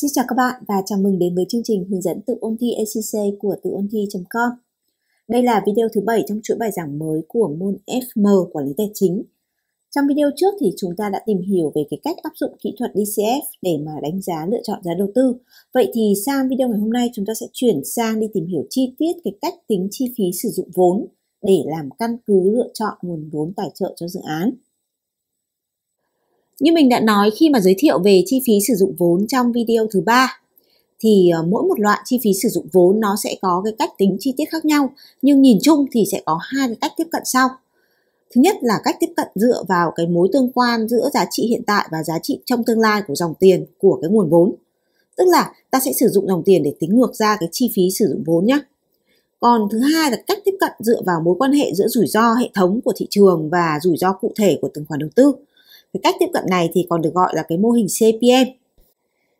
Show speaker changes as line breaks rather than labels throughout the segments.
Xin chào các bạn và chào mừng đến với chương trình hướng dẫn tự ôn thi ACC của tự ôn thi.com. Đây là video thứ bảy trong chuỗi bài giảng mới của môn FM quản lý tài chính. Trong video trước thì chúng ta đã tìm hiểu về cái cách áp dụng kỹ thuật DCF để mà đánh giá lựa chọn giá đầu tư. Vậy thì sang video ngày hôm nay chúng ta sẽ chuyển sang đi tìm hiểu chi tiết cái cách tính chi phí sử dụng vốn để làm căn cứ lựa chọn nguồn vốn tài trợ cho dự án. Như mình đã nói khi mà giới thiệu về chi phí sử dụng vốn trong video thứ ba thì ờ, mỗi một loại chi phí sử dụng vốn nó sẽ có cái cách tính chi tiết khác nhau nhưng nhìn chung thì sẽ có hai cái cách tiếp cận sau. Thứ nhất là cách tiếp cận dựa vào cái mối tương quan giữa giá trị hiện tại và giá trị trong tương lai của dòng tiền của cái nguồn vốn. Tức là ta sẽ sử dụng dòng tiền để tính ngược ra cái chi phí sử dụng vốn nhé. Còn thứ hai là cách tiếp cận dựa vào mối quan hệ giữa rủi ro hệ thống của thị trường và rủi ro cụ thể của từng khoản đầu tư. Cái cách tiếp cận này thì còn được gọi là cái mô hình CPM.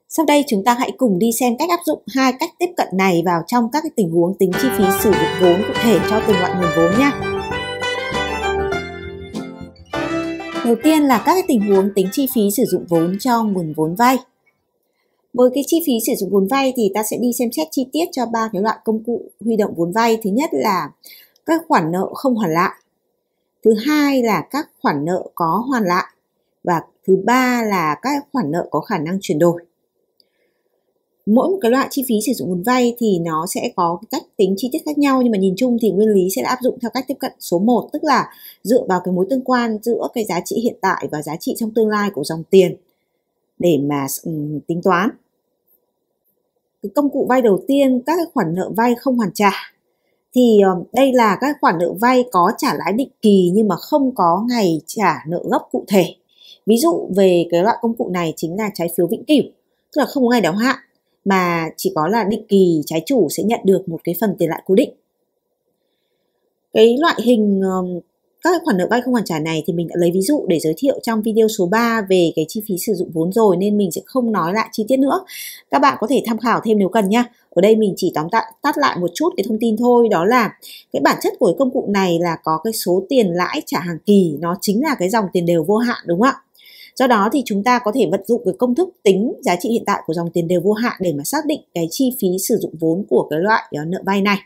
Sau đây chúng ta hãy cùng đi xem cách áp dụng hai cách tiếp cận này vào trong các cái tình huống tính chi phí sử dụng vốn cụ thể cho từng loại nguồn vốn nhé. Đầu tiên là các cái tình huống tính chi phí sử dụng vốn cho nguồn vốn vay. Với cái chi phí sử dụng vốn vay thì ta sẽ đi xem xét chi tiết cho ba cái loại công cụ huy động vốn vay. Thứ nhất là các khoản nợ không hoàn lại. Thứ hai là các khoản nợ có hoàn lại và thứ ba là các khoản nợ có khả năng chuyển đổi mỗi một cái loại chi phí sử dụng vốn vay thì nó sẽ có cách tính chi tiết khác nhau nhưng mà nhìn chung thì nguyên lý sẽ áp dụng theo cách tiếp cận số 1 tức là dựa vào cái mối tương quan giữa cái giá trị hiện tại và giá trị trong tương lai của dòng tiền để mà um, tính toán cái công cụ vay đầu tiên các cái khoản nợ vay không hoàn trả thì um, đây là các khoản nợ vay có trả lãi định kỳ nhưng mà không có ngày trả nợ gốc cụ thể ví dụ về cái loại công cụ này chính là trái phiếu vĩnh cửu tức là không có ngày đáo hạn mà chỉ có là định kỳ trái chủ sẽ nhận được một cái phần tiền lãi cố định cái loại hình các khoản nợ vay không hoàn trả này thì mình đã lấy ví dụ để giới thiệu trong video số 3 về cái chi phí sử dụng vốn rồi nên mình sẽ không nói lại chi tiết nữa. Các bạn có thể tham khảo thêm nếu cần nha. Ở đây mình chỉ tóm tắt, tắt lại một chút cái thông tin thôi đó là cái bản chất của cái công cụ này là có cái số tiền lãi trả hàng kỳ nó chính là cái dòng tiền đều vô hạn đúng không ạ? do đó thì chúng ta có thể vận dụng cái công thức tính giá trị hiện tại của dòng tiền đều vô hạn để mà xác định cái chi phí sử dụng vốn của cái loại ờ, nợ vay này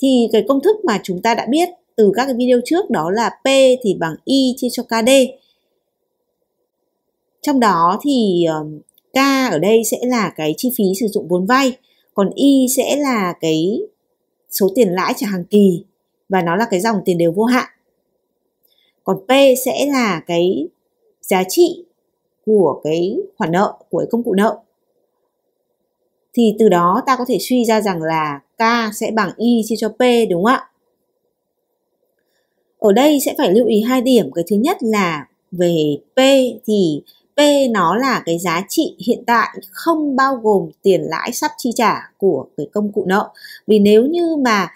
thì cái công thức mà chúng ta đã biết từ các cái video trước đó là P thì bằng Y chia cho KD trong đó thì ờ, K ở đây sẽ là cái chi phí sử dụng vốn vay còn Y sẽ là cái số tiền lãi trả hàng kỳ và nó là cái dòng tiền đều vô hạn còn P sẽ là cái giá trị của cái khoản nợ của cái công cụ nợ thì từ đó ta có thể suy ra rằng là k sẽ bằng y chia cho p đúng không ạ ở đây sẽ phải lưu ý hai điểm cái thứ nhất là về p thì p nó là cái giá trị hiện tại không bao gồm tiền lãi sắp chi trả của cái công cụ nợ vì nếu như mà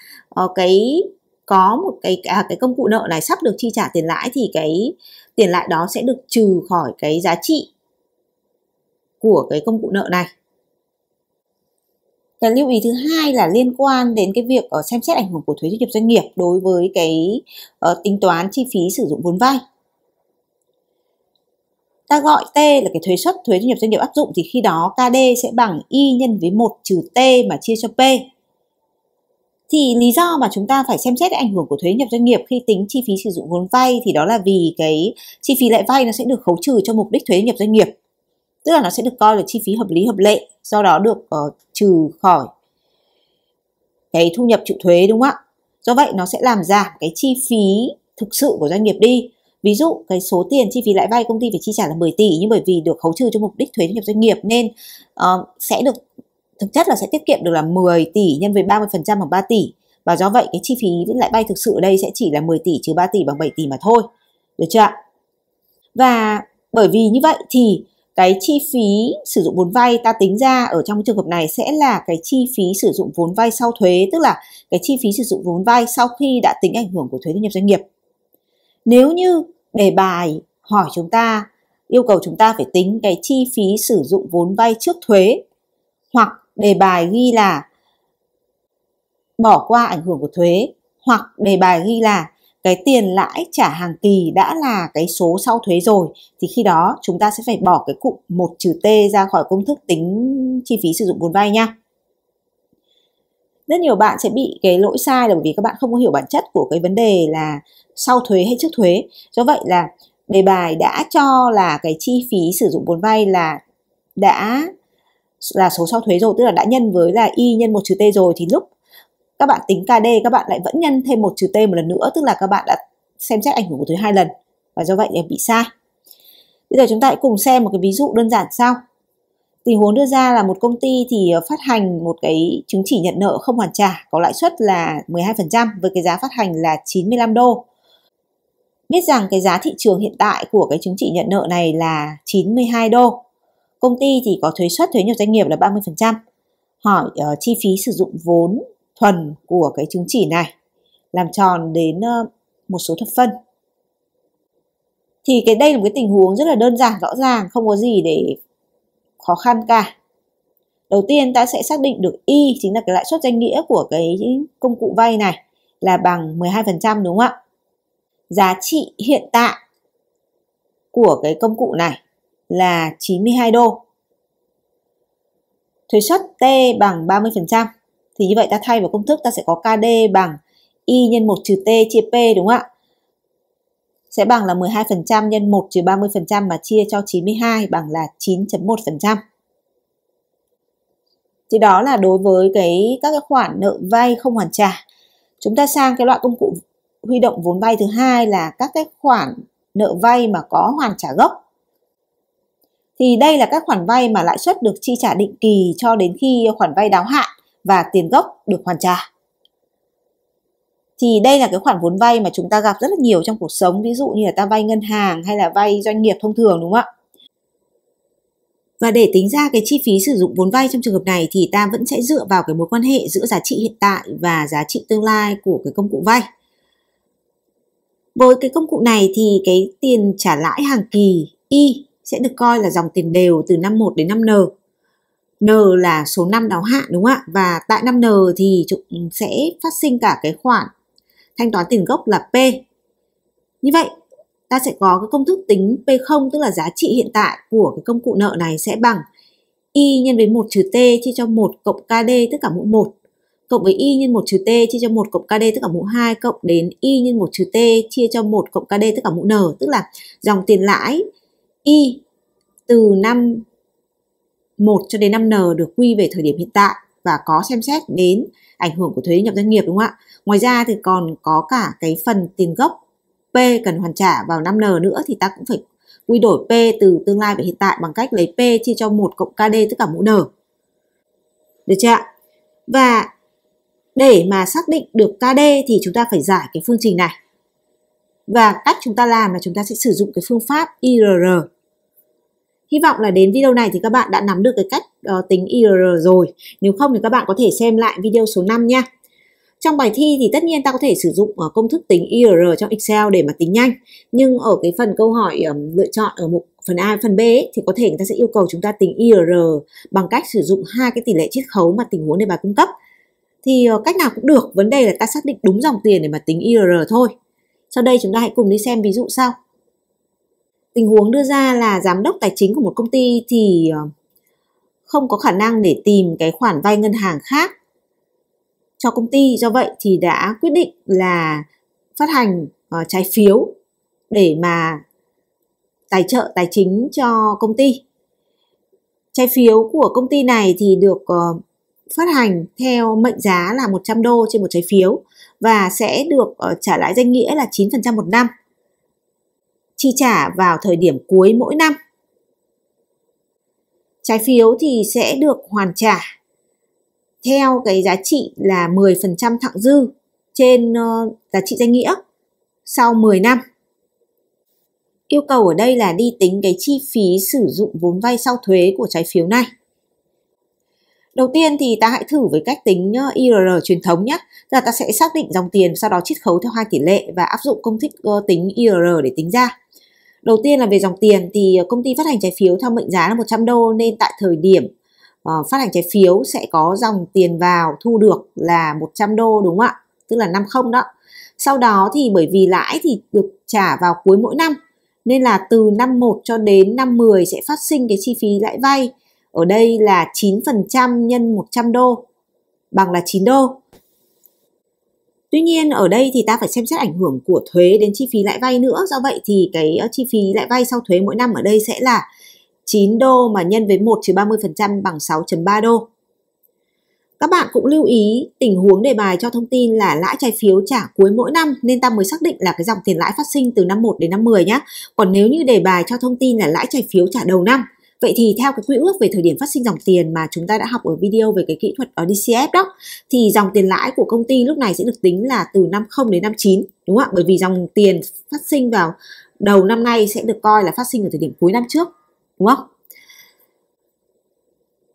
uh, cái có một cái à, cái công cụ nợ này sắp được chi trả tiền lãi thì cái tiền lãi đó sẽ được trừ khỏi cái giá trị của cái công cụ nợ này cái lưu ý thứ hai là liên quan đến cái việc ở ờ, xem xét ảnh hưởng của thuế thu nhập doanh nghiệp đối với cái uh, tính toán chi phí sử dụng vốn vay ta gọi T là cái thuế suất thuế thu nhập doanh nghiệp áp dụng thì khi đó KD sẽ bằng Y nhân với 1 trừ T mà chia cho P thì lý do mà chúng ta phải xem xét ảnh hưởng của thuế nhập doanh nghiệp khi tính chi phí sử dụng vốn vay thì đó là vì cái chi phí lãi vay nó sẽ được khấu trừ cho mục đích thuế nhập doanh nghiệp tức là nó sẽ được coi là chi phí hợp lý hợp lệ do đó được uh, trừ khỏi cái thu nhập chịu thuế đúng không ạ do vậy nó sẽ làm giảm cái chi phí thực sự của doanh nghiệp đi ví dụ cái số tiền chi phí lãi vay công ty phải chi trả là 10 tỷ nhưng bởi vì được khấu trừ cho mục đích thuế thu nhập doanh nghiệp nên uh, sẽ được thực chất là sẽ tiết kiệm được là 10 tỷ nhân với 30% bằng 3 tỷ và do vậy cái chi phí lãi vay thực sự ở đây sẽ chỉ là 10 tỷ trừ 3 tỷ bằng 7 tỷ mà thôi được chưa ạ và bởi vì như vậy thì cái chi phí sử dụng vốn vay ta tính ra ở trong trường hợp này sẽ là cái chi phí sử dụng vốn vay sau thuế tức là cái chi phí sử dụng vốn vay sau khi đã tính ảnh hưởng của thuế thu nhập doanh nghiệp nếu như đề bài hỏi chúng ta yêu cầu chúng ta phải tính cái chi phí sử dụng vốn vay trước thuế hoặc đề bài ghi là bỏ qua ảnh hưởng của thuế hoặc đề bài ghi là cái tiền lãi trả hàng kỳ đã là cái số sau thuế rồi thì khi đó chúng ta sẽ phải bỏ cái cụm một trừ t ra khỏi công thức tính chi phí sử dụng vốn vay nha rất nhiều bạn sẽ bị cái lỗi sai là bởi vì các bạn không có hiểu bản chất của cái vấn đề là sau thuế hay trước thuế do vậy là đề bài đã cho là cái chi phí sử dụng vốn vay là đã là số sau thuế rồi tức là đã nhân với là y nhân một trừ t rồi thì lúc các bạn tính KD các bạn lại vẫn nhân thêm một trừ t một lần nữa tức là các bạn đã xem xét ảnh hưởng của thuế hai lần và do vậy là bị sai. Bây giờ chúng ta hãy cùng xem một cái ví dụ đơn giản sau. Tình huống đưa ra là một công ty thì ờ, phát hành một cái chứng chỉ nhận nợ không hoàn trả có lãi suất là 12% với cái giá phát hành là 95 đô. Biết rằng cái giá thị trường hiện tại của cái chứng chỉ nhận nợ này là 92 đô Công ty thì có thuế suất thuế nhập doanh nghiệp là 30%. Hỏi uh, chi phí sử dụng vốn thuần của cái chứng chỉ này làm tròn đến uh, một số thập phân. Thì cái đây là một cái tình huống rất là đơn giản rõ ràng, không có gì để khó khăn cả. Đầu tiên ta sẽ xác định được y chính là cái lãi suất danh nghĩa của cái công cụ vay này là bằng 12% đúng không ạ? Giá trị hiện tại của cái công cụ này là 92 đô. Thuế suất T bằng 30%. Thì như vậy ta thay vào công thức ta sẽ có KD bằng Y nhân 1 trừ T chia P đúng không ạ? Sẽ bằng là 12% nhân 1 trừ 30% mà chia cho 92 bằng là 9.1%. Thì đó là đối với cái các cái khoản nợ vay không hoàn trả. Chúng ta sang cái loại công cụ huy động vốn vay thứ hai là các cái khoản nợ vay mà có hoàn trả gốc thì đây là các khoản vay mà lãi suất được chi trả định kỳ cho đến khi khoản vay đáo hạn và tiền gốc được hoàn trả. Thì đây là cái khoản vốn vay mà chúng ta gặp rất là nhiều trong cuộc sống, ví dụ như là ta vay ngân hàng hay là vay doanh nghiệp thông thường đúng không ạ? Và để tính ra cái chi phí sử dụng vốn vay trong trường hợp này thì ta vẫn sẽ dựa vào cái mối quan hệ giữa giá trị hiện tại và giá trị tương lai của cái công cụ vay. Với cái công cụ này thì cái tiền trả lãi hàng kỳ Y sẽ được coi là dòng tiền đều từ năm 1 đến năm N. N là số năm đáo hạn đúng không ạ? Và tại năm N thì sẽ phát sinh cả cái khoản thanh toán tiền gốc là P. Như vậy, ta sẽ có cái công thức tính P0 tức là giá trị hiện tại của cái công cụ nợ này sẽ bằng Y nhân với 1 trừ T chia cho 1 cộng KD tất cả mũ 1 cộng với y nhân 1 trừ t chia cho 1 cộng kd tất cả mũ 2 cộng đến y nhân 1 trừ t chia cho 1 cộng kd tất cả mũ n tức là dòng tiền lãi y từ năm 1 cho đến năm n được quy về thời điểm hiện tại và có xem xét đến ảnh hưởng của thuế nhập doanh nghiệp đúng không ạ? Ngoài ra thì còn có cả cái phần tiền gốc P cần hoàn trả vào năm n nữa thì ta cũng phải quy đổi P từ tương lai về hiện tại bằng cách lấy P chia cho 1 cộng KD tất cả mũ N. Được chưa ạ? Và để mà xác định được KD thì chúng ta phải giải cái phương trình này và cách chúng ta làm là chúng ta sẽ sử dụng cái phương pháp IRR. Hy vọng là đến video này thì các bạn đã nắm được cái cách uh, tính IRR rồi. Nếu không thì các bạn có thể xem lại video số 5 nha. Trong bài thi thì tất nhiên ta có thể sử dụng uh, công thức tính IRR trong Excel để mà tính nhanh. Nhưng ở cái phần câu hỏi um, lựa chọn ở mục phần A phần B ấy, thì có thể người ta sẽ yêu cầu chúng ta tính IRR bằng cách sử dụng hai cái tỷ lệ chiết khấu mà tình huống đề bài cung cấp. Thì uh, cách nào cũng được, vấn đề là ta xác định đúng dòng tiền để mà tính IRR thôi. Sau đây chúng ta hãy cùng đi xem ví dụ sau. Tình huống đưa ra là giám đốc tài chính của một công ty thì ờ, không có khả năng để tìm cái khoản vay ngân hàng khác cho công ty, do vậy thì đã quyết định là phát hành ờ, trái phiếu để mà tài trợ tài chính cho công ty. Trái phiếu của công ty này thì được ờ, phát hành theo mệnh giá là 100 đô trên một trái phiếu và sẽ được ờ, trả lãi danh nghĩa là 9% một năm chi trả vào thời điểm cuối mỗi năm. Trái phiếu thì sẽ được hoàn trả theo cái giá trị là 10% thặng dư trên ờ, giá trị danh nghĩa sau 10 năm. Yêu cầu ở đây là đi tính cái chi phí sử dụng vốn vay sau thuế của trái phiếu này. Đầu tiên thì ta hãy thử với cách tính ờ, IRR truyền thống nhé. Là ta sẽ xác định dòng tiền sau đó chiết khấu theo hai tỷ lệ và áp dụng công thức ờ, tính IRR để tính ra. Đầu tiên là về dòng tiền thì ờ, công ty phát hành trái phiếu theo mệnh giá là 100 đô nên tại thời điểm phát hành trái phiếu sẽ có dòng tiền vào thu được là 100 đô đúng không ạ? Tức là 50 đó. Sau đó thì bởi vì lãi thì được trả vào cuối mỗi năm nên là từ năm 1 cho đến năm 10 sẽ phát sinh cái chi phí lãi vay ở đây là 9% nhân 100 đô bằng là 9 đô. Tuy nhiên ở đây thì ta phải xem xét ảnh hưởng của thuế đến chi phí lãi vay nữa. Do vậy thì cái ờ, chi phí lãi vay sau thuế mỗi năm ở đây sẽ là 9 đô mà nhân với 1 trừ 30% bằng 6.3 đô. Các bạn cũng lưu ý tình huống đề bài cho thông tin là lãi trái phiếu trả cuối mỗi năm nên ta mới xác định là cái dòng tiền lãi phát sinh từ năm 1 đến năm 10 nhé. Còn nếu như đề bài cho thông tin là lãi trái phiếu trả đầu năm Vậy thì theo cái quy ước về thời điểm phát sinh dòng tiền mà chúng ta đã học ở video về cái kỹ thuật ở DCF đó thì dòng tiền lãi của công ty lúc này sẽ được tính là từ năm 0 đến năm 9 đúng không ạ? Bởi vì dòng tiền phát sinh vào đầu năm nay sẽ được coi là phát sinh ở thời điểm cuối năm trước đúng không?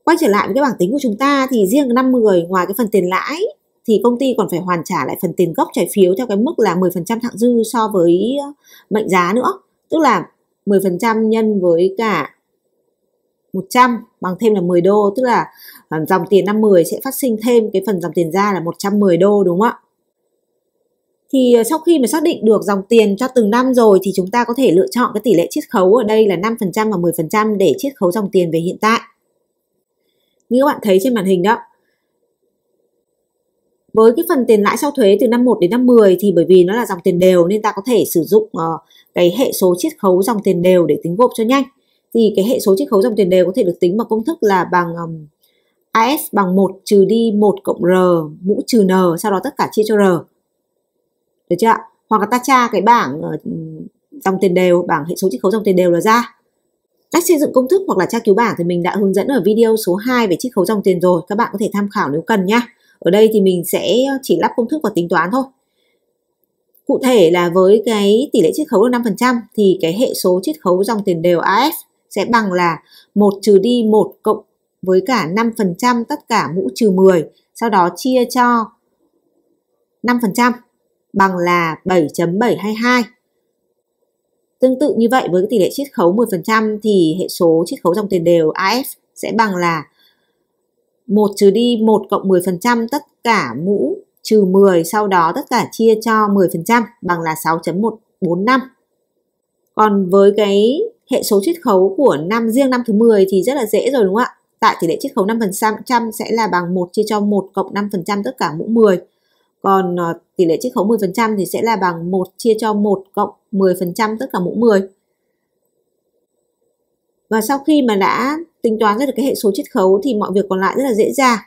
Quay trở lại với cái bảng tính của chúng ta thì riêng năm 10 ngoài cái phần tiền lãi thì công ty còn phải hoàn trả lại phần tiền gốc trái phiếu theo cái mức là 10% thặng dư so với ờ, mệnh giá nữa. Tức là 10% nhân với cả 100 bằng thêm là 10 đô tức là à, dòng tiền 50 sẽ phát sinh thêm cái phần dòng tiền ra là 110 đô đúng không ạ? Thì ờ, sau khi mà xác định được dòng tiền cho từng năm rồi thì chúng ta có thể lựa chọn cái tỷ lệ chiết khấu ở đây là 5% và 10% để chiết khấu dòng tiền về hiện tại. Như các bạn thấy trên màn hình đó, với cái phần tiền lãi sau thuế từ năm 1 đến năm 10 thì bởi vì nó là dòng tiền đều nên ta có thể sử dụng ờ, cái hệ số chiết khấu dòng tiền đều để tính gộp cho nhanh thì cái hệ số chiết khấu dòng tiền đều có thể được tính bằng công thức là bằng um, AS bằng 1 trừ đi 1 cộng R mũ trừ N sau đó tất cả chia cho R được chưa ạ hoặc là ta tra cái bảng uh, dòng tiền đều bảng hệ số chiết khấu dòng tiền đều là ra Cách xây dựng công thức hoặc là tra cứu bảng thì mình đã hướng dẫn ở video số 2 về chiết khấu dòng tiền rồi, các bạn có thể tham khảo nếu cần nhé. Ở đây thì mình sẽ chỉ lắp công thức và tính toán thôi. Cụ thể là với cái tỷ lệ chiết khấu là 5% thì cái hệ số chiết khấu dòng tiền đều AS sẽ bằng là 1 trừ đi 1 cộng với cả 5% tất cả mũ trừ 10, sau đó chia cho 5% bằng là 7.722. Tương tự như vậy với tỷ lệ chiết khấu 10% thì hệ số chiết khấu dòng tiền đều AF sẽ bằng là 1 trừ đi 1 cộng 10% tất cả mũ trừ 10 sau đó tất cả chia cho 10% bằng là 6.145. Còn với cái hệ số chiết khấu của năm riêng năm thứ 10 thì rất là dễ rồi đúng không ạ? Tại tỷ lệ chiết khấu 5% sẽ là bằng 1 chia cho 1 cộng 5% tất cả mũ 10. Còn ờ, tỷ lệ chiết khấu 10% thì sẽ là bằng 1 chia cho 1 cộng 10% tất cả mũ 10. Và sau khi mà đã tính toán ra được cái hệ số chiết khấu thì mọi việc còn lại rất là dễ dàng.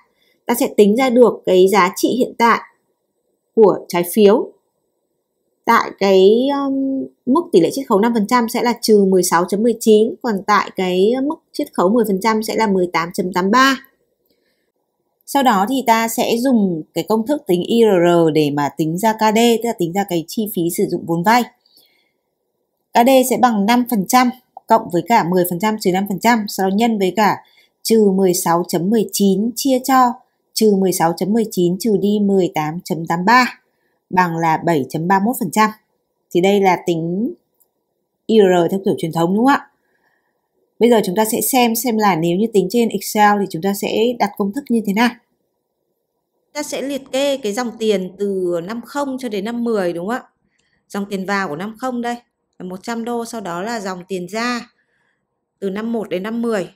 Ta sẽ tính ra được cái giá trị hiện tại của trái phiếu tại cái um, mức tỷ lệ chiết khấu 5% sẽ là trừ 16.19 còn tại cái uh, mức chiết khấu 10% sẽ là 18.83 sau đó thì ta sẽ dùng cái công thức tính IRR để mà tính ra KD tức là tính ra cái chi phí sử dụng vốn vay KD sẽ bằng 5% cộng với cả 10% trừ 5% sau đó nhân với cả trừ 16.19 chia cho trừ 16.19 trừ đi 18.83 bằng là 7.31%. Thì đây là tính IR theo kiểu truyền thống đúng không ạ? Bây giờ chúng ta sẽ xem xem là nếu như tính trên Excel thì chúng ta sẽ đặt công thức như thế nào. Ta sẽ liệt kê cái dòng tiền từ 50 cho đến 50 đúng không ạ? Dòng tiền vào của 50 đây là 100 đô, sau đó là dòng tiền ra từ 51 đến 50.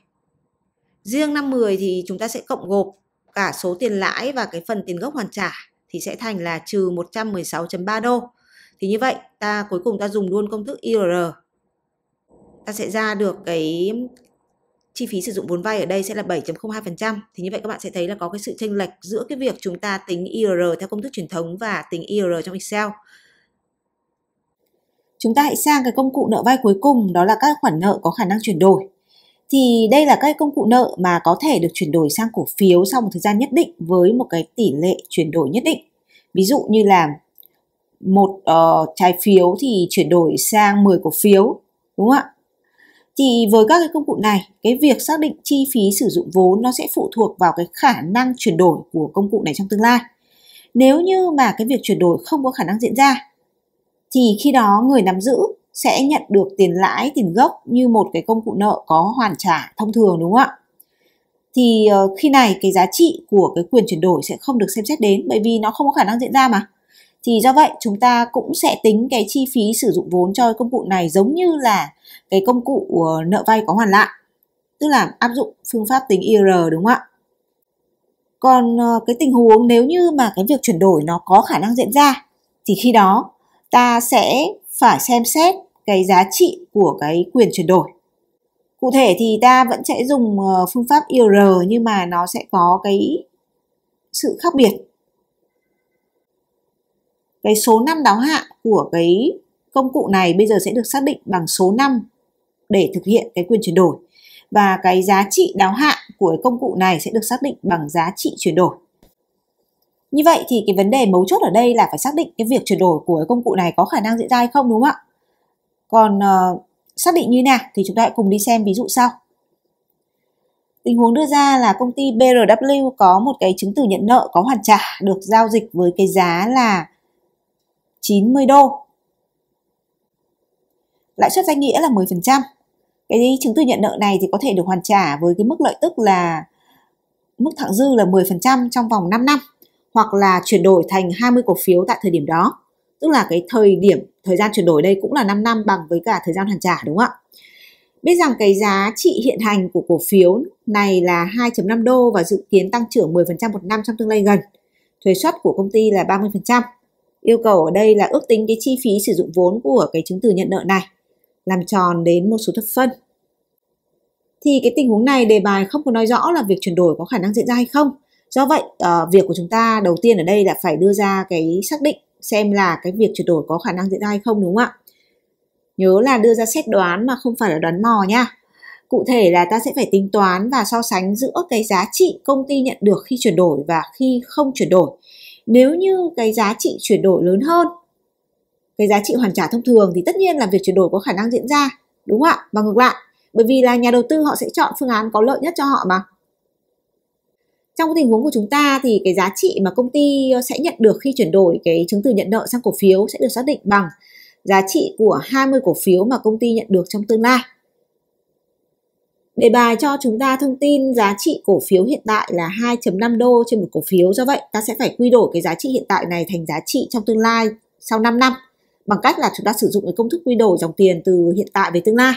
Riêng 50 thì chúng ta sẽ cộng gộp cả số tiền lãi và cái phần tiền gốc hoàn trả thì sẽ thành là trừ 116.3 đô. Thì như vậy ta cuối cùng ta dùng luôn công thức IRR ta sẽ ra được cái chi phí sử dụng vốn vay ở đây sẽ là 7.02%. Thì như vậy các bạn sẽ thấy là có cái sự chênh lệch giữa cái việc chúng ta tính IRR theo công thức truyền thống và tính IRR trong Excel. Chúng ta hãy sang cái công cụ nợ vay cuối cùng đó là các khoản nợ có khả năng chuyển đổi thì đây là cái công cụ nợ mà có thể được chuyển đổi sang cổ phiếu sau một thời gian nhất định với một cái tỷ lệ chuyển đổi nhất định. Ví dụ như là một uh, trái phiếu thì chuyển đổi sang 10 cổ phiếu, đúng không ạ? Thì với các cái công cụ này, cái việc xác định chi phí sử dụng vốn nó sẽ phụ thuộc vào cái khả năng chuyển đổi của công cụ này trong tương lai. Nếu như mà cái việc chuyển đổi không có khả năng diễn ra thì khi đó người nắm giữ sẽ nhận được tiền lãi, tiền gốc như một cái công cụ nợ có hoàn trả thông thường đúng không ạ? Thì ờ, khi này cái giá trị của cái quyền chuyển đổi sẽ không được xem xét đến bởi vì nó không có khả năng diễn ra mà. Thì do vậy chúng ta cũng sẽ tính cái chi phí sử dụng vốn cho công cụ này giống như là cái công cụ ờ, nợ vay có hoàn lại. Tức là áp dụng phương pháp tính IR đúng không ạ? Còn ờ, cái tình huống nếu như mà cái việc chuyển đổi nó có khả năng diễn ra thì khi đó ta sẽ phải xem xét cái giá trị của cái quyền chuyển đổi cụ thể thì ta vẫn sẽ dùng ờ, phương pháp IR nhưng mà nó sẽ có cái sự khác biệt cái số năm đáo hạn của cái công cụ này bây giờ sẽ được xác định bằng số năm để thực hiện cái quyền chuyển đổi và cái giá trị đáo hạn của cái công cụ này sẽ được xác định bằng giá trị chuyển đổi như vậy thì cái vấn đề mấu chốt ở đây là phải xác định cái việc chuyển đổi của cái công cụ này có khả năng diễn ra hay không đúng không ạ còn uh, xác định như nào thì chúng ta hãy cùng đi xem ví dụ sau. Tình huống đưa ra là công ty BRW có một cái chứng từ nhận nợ có hoàn trả được giao dịch với cái giá là 90 đô. Lãi suất danh nghĩa là 10%. Cái chứng từ nhận nợ này thì có thể được hoàn trả với cái mức lợi tức là mức thặng dư là 10% trong vòng 5 năm hoặc là chuyển đổi thành 20 cổ phiếu tại thời điểm đó tức là cái thời điểm thời gian chuyển đổi đây cũng là 5 năm bằng với cả thời gian hoàn trả đúng không ạ biết rằng cái giá trị hiện hành của cổ phiếu này là 2.5 đô và dự kiến tăng trưởng 10% một năm trong tương lai gần thuế suất của công ty là 30% yêu cầu ở đây là ước tính cái chi phí sử dụng vốn của cái chứng từ nhận nợ này làm tròn đến một số thập phân thì cái tình huống này đề bài không có nói rõ là việc chuyển đổi có khả năng diễn ra hay không do vậy ờ, việc của chúng ta đầu tiên ở đây là phải đưa ra cái xác định xem là cái việc chuyển đổi có khả năng diễn ra hay không đúng không ạ nhớ là đưa ra xét đoán mà không phải là đoán mò nha cụ thể là ta sẽ phải tính toán và so sánh giữa cái giá trị công ty nhận được khi chuyển đổi và khi không chuyển đổi nếu như cái giá trị chuyển đổi lớn hơn cái giá trị hoàn trả thông thường thì tất nhiên là việc chuyển đổi có khả năng diễn ra đúng không ạ và ngược lại bởi vì là nhà đầu tư họ sẽ chọn phương án có lợi nhất cho họ mà trong cái tình huống của chúng ta thì cái giá trị mà công ty ờ, sẽ nhận được khi chuyển đổi cái chứng từ nhận nợ sang cổ phiếu sẽ được xác định bằng giá trị của 20 cổ phiếu mà công ty nhận được trong tương lai. Đề bài cho chúng ta thông tin giá trị cổ phiếu hiện tại là 2.5 đô trên một cổ phiếu. Do vậy, ta sẽ phải quy đổi cái giá trị hiện tại này thành giá trị trong tương lai sau 5 năm bằng cách là chúng ta sử dụng cái công thức quy đổi dòng tiền từ hiện tại về tương lai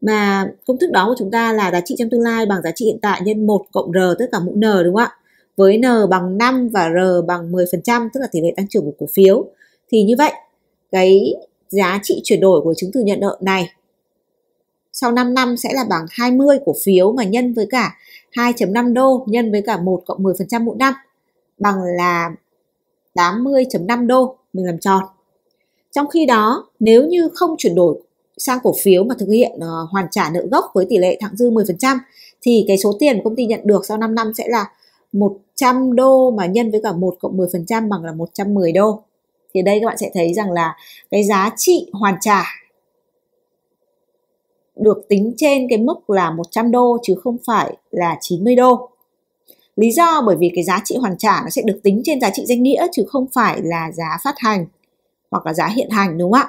mà công thức đó của chúng ta là giá trị trong tương lai bằng giá trị hiện tại nhân 1 cộng r tất cả mũ n đúng không ạ? Với n bằng 5 và r bằng 10% tức là tỷ lệ tăng trưởng của cổ phiếu. Thì như vậy cái giá trị chuyển đổi của chứng từ nhận nợ này sau 5 năm sẽ là bằng 20 cổ phiếu mà nhân với cả 2.5 đô nhân với cả 1 cộng 10% mỗi năm bằng là 80.5 đô mình làm tròn. Trong khi đó nếu như không chuyển đổi sang cổ phiếu mà thực hiện uh, hoàn trả nợ gốc với tỷ lệ thặng dư 10% thì cái số tiền công ty nhận được sau 5 năm sẽ là 100 đô mà nhân với cả 1 cộng 10% bằng là 110 đô. Thì đây các bạn sẽ thấy rằng là cái giá trị hoàn trả được tính trên cái mức là 100 đô chứ không phải là 90 đô. Lý do bởi vì cái giá trị hoàn trả nó sẽ được tính trên giá trị danh nghĩa chứ không phải là giá phát hành hoặc là giá hiện hành đúng không ạ?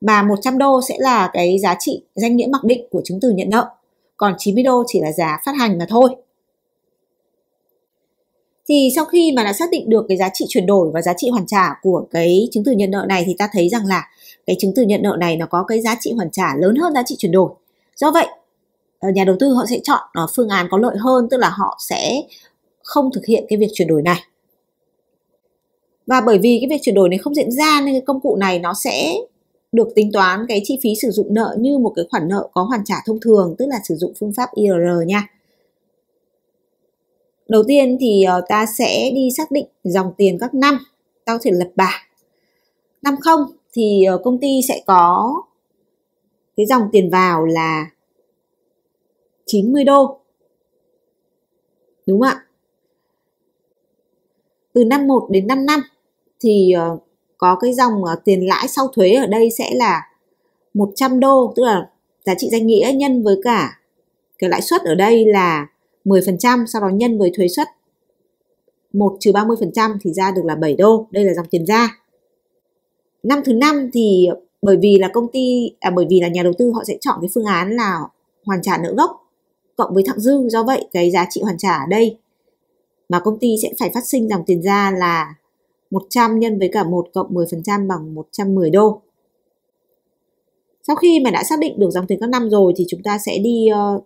mà 100 đô sẽ là cái giá trị danh nghĩa mặc định của chứng từ nhận nợ, còn 90 đô chỉ là giá phát hành mà thôi. Thì sau khi mà đã xác định được cái giá trị chuyển đổi và giá trị hoàn trả của cái chứng từ nhận nợ này thì ta thấy rằng là cái chứng từ nhận nợ này nó có cái giá trị hoàn trả lớn hơn giá trị chuyển đổi. Do vậy, ờ, nhà đầu tư họ sẽ chọn ờ, phương án có lợi hơn, tức là họ sẽ không thực hiện cái việc chuyển đổi này. Và bởi vì cái việc chuyển đổi này không diễn ra nên cái công cụ này nó sẽ được tính toán cái chi phí sử dụng nợ như một cái khoản nợ có hoàn trả thông thường tức là sử dụng phương pháp IR nha. Đầu tiên thì ờ, ta sẽ đi xác định dòng tiền các năm, ta có thể lập bảng. Năm không thì ờ, công ty sẽ có cái dòng tiền vào là 90 đô. Đúng không ạ? Từ năm 1 đến năm 5 thì ờ, có cái dòng ờ, tiền lãi sau thuế ở đây sẽ là 100 đô tức là giá trị danh nghĩa nhân với cả cái lãi suất ở đây là 10% sau đó nhân với thuế suất 1 trừ 30% thì ra được là 7 đô, đây là dòng tiền ra. Năm thứ năm thì bởi vì là công ty à bởi vì là nhà đầu tư họ sẽ chọn cái phương án là hoàn trả nợ gốc cộng với thặng dư do vậy cái giá trị hoàn trả ở đây mà công ty sẽ phải phát sinh dòng tiền ra là 100 nhân với cả 1 cộng 10% bằng 110 đô. Sau khi mà đã xác định được dòng tiền các năm rồi thì chúng ta sẽ đi uh,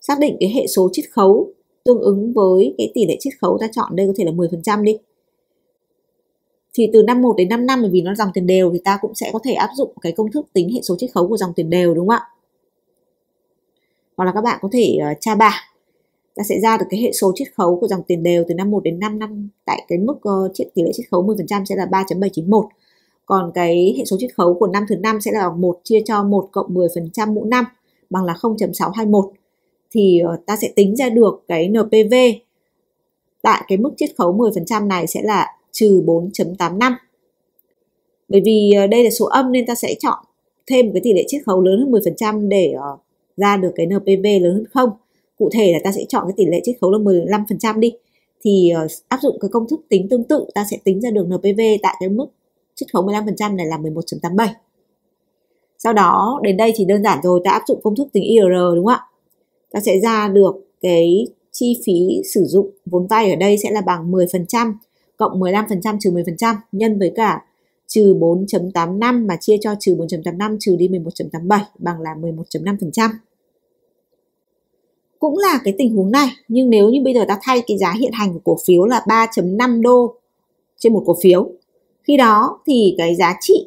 xác định cái hệ số chiết khấu tương ứng với cái tỷ lệ chiết khấu ta chọn đây có thể là 10% đi. Thì từ năm 1 đến năm năm vì nó dòng tiền đều thì ta cũng sẽ có thể áp dụng cái công thức tính hệ số chiết khấu của dòng tiền đều đúng không ạ? Hoặc là các bạn có thể uh, tra bảng ta sẽ ra được cái hệ số chiết khấu của dòng tiền đều từ năm 1 đến 5 năm tại cái mức uh, tỷ lệ chiết khấu 10% sẽ là 3.791 còn cái hệ số chiết khấu của năm thứ năm sẽ là 1 chia cho 1 cộng 10% mũ năm bằng là 0.621 thì uh, ta sẽ tính ra được cái NPV tại cái mức chiết khấu 10% này sẽ là trừ 4.85 bởi vì uh, đây là số âm nên ta sẽ chọn thêm cái tỷ lệ chiết khấu lớn hơn 10% để uh, ra được cái NPV lớn hơn không cụ thể là ta sẽ chọn cái tỷ lệ chiết khấu là 15% đi thì ờ, áp dụng cái công thức tính tương tự ta sẽ tính ra được NPV tại cái mức chiết khấu 15% này là 11.87 sau đó đến đây thì đơn giản rồi ta áp dụng công thức tính IR đúng không ạ ta sẽ ra được cái chi phí sử dụng vốn vay ở đây sẽ là bằng 10% cộng 15% trừ 10% nhân với cả trừ 4.85 mà chia cho trừ 4.85 trừ đi 11.87 bằng là 11.5% cũng là cái tình huống này nhưng nếu như bây giờ ta thay cái giá hiện hành của cổ phiếu là 3.5 đô trên một cổ phiếu khi đó thì cái giá trị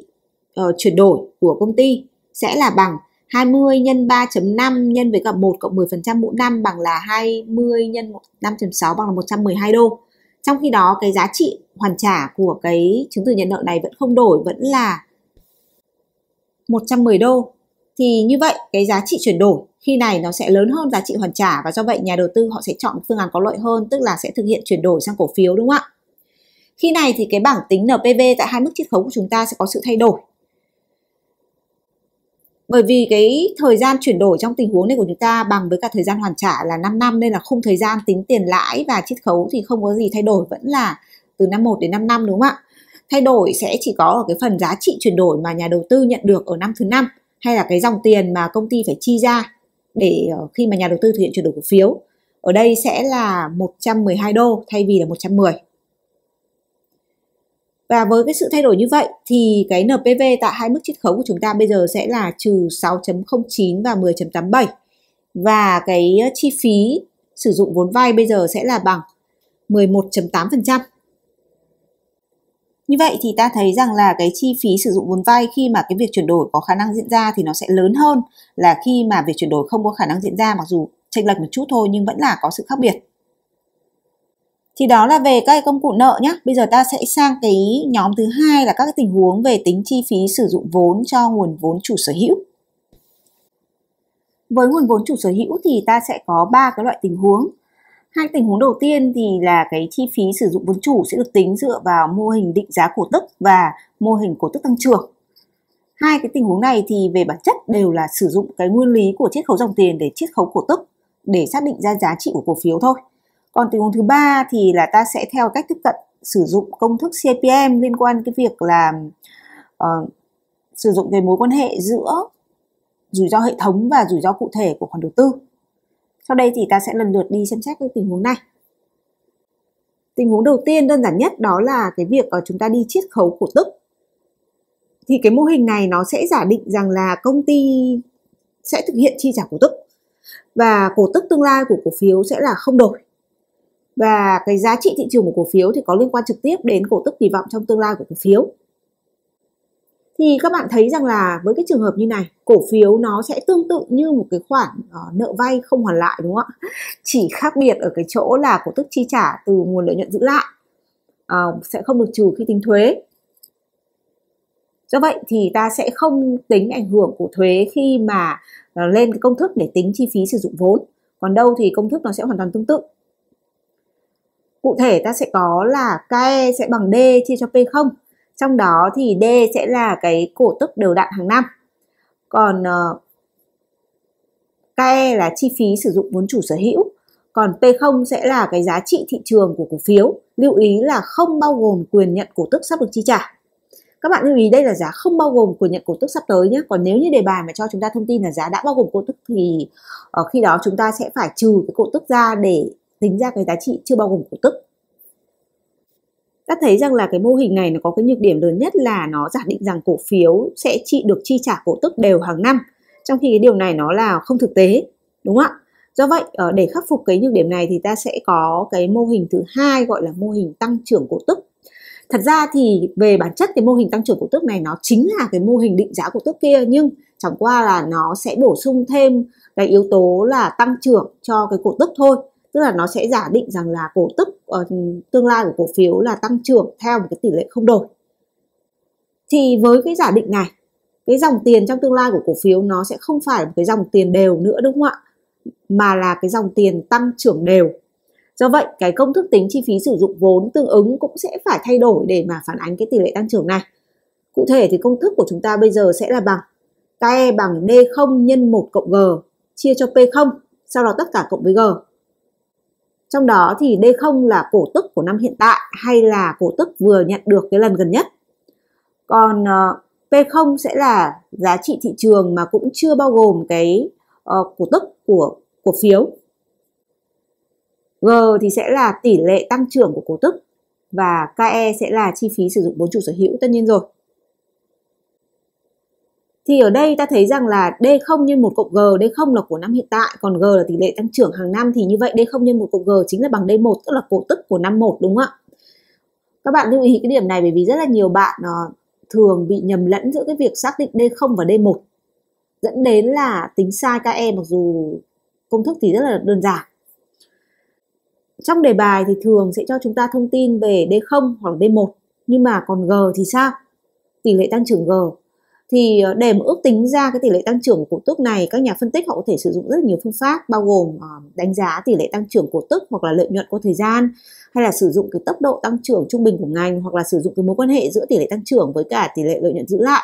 uh, chuyển đổi của công ty sẽ là bằng 20 nhân 3.5 nhân với cả 1 cộng 10% mỗi năm bằng là 20 nhân 5.6 bằng là 112 đô. Trong khi đó cái giá trị hoàn trả của cái chứng từ nhận nợ này vẫn không đổi vẫn là 110 đô thì như vậy cái giá trị chuyển đổi khi này nó sẽ lớn hơn giá trị hoàn trả và do vậy nhà đầu tư họ sẽ chọn phương án có lợi hơn tức là sẽ thực hiện chuyển đổi sang cổ phiếu đúng không ạ? Khi này thì cái bảng tính NPV tại hai mức chiết khấu của chúng ta sẽ có sự thay đổi. Bởi vì cái thời gian chuyển đổi trong tình huống này của chúng ta bằng với cả thời gian hoàn trả là 5 năm nên là khung thời gian tính tiền lãi và chiết khấu thì không có gì thay đổi vẫn là từ năm 1 đến năm năm đúng không ạ? Thay đổi sẽ chỉ có ở cái phần giá trị chuyển đổi mà nhà đầu tư nhận được ở năm thứ năm hay là cái dòng tiền mà công ty phải chi ra để ờ, khi mà nhà đầu tư thực hiện chuyển đổi cổ phiếu ở đây sẽ là 112 đô thay vì là 110 và với cái sự thay đổi như vậy thì cái NPV tại hai mức chiết khấu của chúng ta bây giờ sẽ là trừ 6.09 và 10.87 và cái ờ, chi phí sử dụng vốn vay bây giờ sẽ là bằng 11.8% như vậy thì ta thấy rằng là cái chi phí sử dụng vốn vay khi mà cái việc chuyển đổi có khả năng diễn ra thì nó sẽ lớn hơn là khi mà việc chuyển đổi không có khả năng diễn ra mặc dù chênh lệch một chút thôi nhưng vẫn là có sự khác biệt. Thì đó là về các công cụ nợ nhé. Bây giờ ta sẽ sang cái nhóm thứ hai là các cái tình huống về tính chi phí sử dụng vốn cho nguồn vốn chủ sở hữu. Với nguồn vốn chủ sở hữu thì ta sẽ có ba cái loại tình huống. Hai tình huống đầu tiên thì là cái chi phí sử dụng vốn chủ sẽ được tính dựa vào mô hình định giá cổ tức và mô hình cổ tức tăng trưởng. Hai cái tình huống này thì về bản chất đều là sử dụng cái nguyên lý của chiết khấu dòng tiền để chiết khấu cổ tức để xác định ra giá trị của cổ phiếu thôi. Còn tình huống thứ ba thì là ta sẽ theo cách tiếp cận sử dụng công thức CPM liên quan cái việc là uh, sử dụng cái mối quan hệ giữa rủi ro hệ thống và rủi ro cụ thể của khoản đầu tư. Sau đây thì ta sẽ lần lượt đi xem xét cái tình huống này. Tình huống đầu tiên đơn giản nhất đó là cái việc ờ, chúng ta đi chiết khấu cổ tức. Thì cái mô hình này nó sẽ giả định rằng là công ty sẽ thực hiện chi trả cổ tức và cổ tức tương lai của cổ phiếu sẽ là không đổi và cái giá trị thị trường của cổ phiếu thì có liên quan trực tiếp đến cổ tức kỳ vọng trong tương lai của cổ phiếu thì các bạn thấy rằng là với cái trường hợp như này cổ phiếu nó sẽ tương tự như một cái khoản ờ, nợ vay không hoàn lại đúng không ạ chỉ khác biệt ở cái chỗ là cổ tức chi trả từ nguồn lợi nhuận giữ lại uh, sẽ không được trừ khi tính thuế do vậy thì ta sẽ không tính ảnh hưởng của thuế khi mà ờ, lên cái công thức để tính chi phí sử dụng vốn còn đâu thì công thức nó sẽ hoàn toàn tương tự cụ thể ta sẽ có là KE sẽ bằng D chia cho P0 trong đó thì D sẽ là cái cổ tức đều đặn hàng năm còn uh, ờ, KE là chi phí sử dụng vốn chủ sở hữu còn P0 sẽ là cái giá trị thị trường của cổ phiếu lưu ý là không bao gồm quyền nhận cổ tức sắp được chi trả các bạn lưu ý đây là giá không bao gồm quyền nhận cổ tức sắp tới nhé còn nếu như đề bài mà cho chúng ta thông tin là giá đã bao gồm cổ tức thì ở ờ, khi đó chúng ta sẽ phải trừ cái cổ tức ra để tính ra cái giá trị chưa bao gồm cổ tức ta thấy rằng là cái mô hình này nó có cái nhược điểm lớn nhất là nó giả định rằng cổ phiếu sẽ trị được chi trả cổ tức đều hàng năm trong khi cái điều này nó là không thực tế đúng không ạ do vậy ờ, để khắc phục cái nhược điểm này thì ta sẽ có cái mô hình thứ hai gọi là mô hình tăng trưởng cổ tức thật ra thì về bản chất cái mô hình tăng trưởng cổ tức này nó chính là cái mô hình định giá cổ tức kia nhưng chẳng qua là nó sẽ bổ sung thêm cái yếu tố là tăng trưởng cho cái cổ tức thôi tức là nó sẽ giả định rằng là cổ tức uh, tương lai của cổ phiếu là tăng trưởng theo một cái tỷ lệ không đổi thì với cái giả định này cái dòng tiền trong tương lai của cổ phiếu nó sẽ không phải một cái dòng tiền đều nữa đúng không ạ mà là cái dòng tiền tăng trưởng đều do vậy cái công thức tính chi phí sử dụng vốn tương ứng cũng sẽ phải thay đổi để mà phản ánh cái tỷ lệ tăng trưởng này cụ thể thì công thức của chúng ta bây giờ sẽ là bằng KE bằng D0 nhân 1 cộng G chia cho P0 sau đó tất cả cộng với G trong đó thì D0 là cổ tức của năm hiện tại hay là cổ tức vừa nhận được cái lần gần nhất còn ờ, P0 sẽ là giá trị thị trường mà cũng chưa bao gồm cái ờ, cổ tức của cổ phiếu G thì sẽ là tỷ lệ tăng trưởng của cổ tức và KE sẽ là chi phí sử dụng vốn chủ sở hữu tất nhiên rồi thì ở đây ta thấy rằng là D0 nhân 1 cộng G, D0 là của năm hiện tại, còn G là tỷ lệ tăng trưởng hàng năm thì như vậy D0 nhân 1 cộng G chính là bằng D1 tức là cổ tức của năm 1 đúng không ạ? Các bạn lưu ý cái điểm này bởi vì rất là nhiều bạn uh, thường bị nhầm lẫn giữa cái việc xác định D0 và D1 dẫn đến là tính sai KE mặc dù công thức thì rất là đơn giản. Trong đề bài thì thường sẽ cho chúng ta thông tin về D0 hoặc D1 nhưng mà còn G thì sao? Tỷ lệ tăng trưởng G thì ờ, để mà ước tính ra cái tỷ lệ tăng trưởng của cổ tức này các nhà phân tích họ có thể sử dụng rất nhiều phương pháp bao gồm ờ, đánh giá tỷ lệ tăng trưởng cổ tức hoặc là lợi nhuận qua thời gian hay là sử dụng cái tốc độ tăng trưởng trung bình của ngành hoặc là sử dụng cái mối quan hệ giữa tỷ lệ tăng trưởng với cả tỷ lệ lợi nhuận giữ lại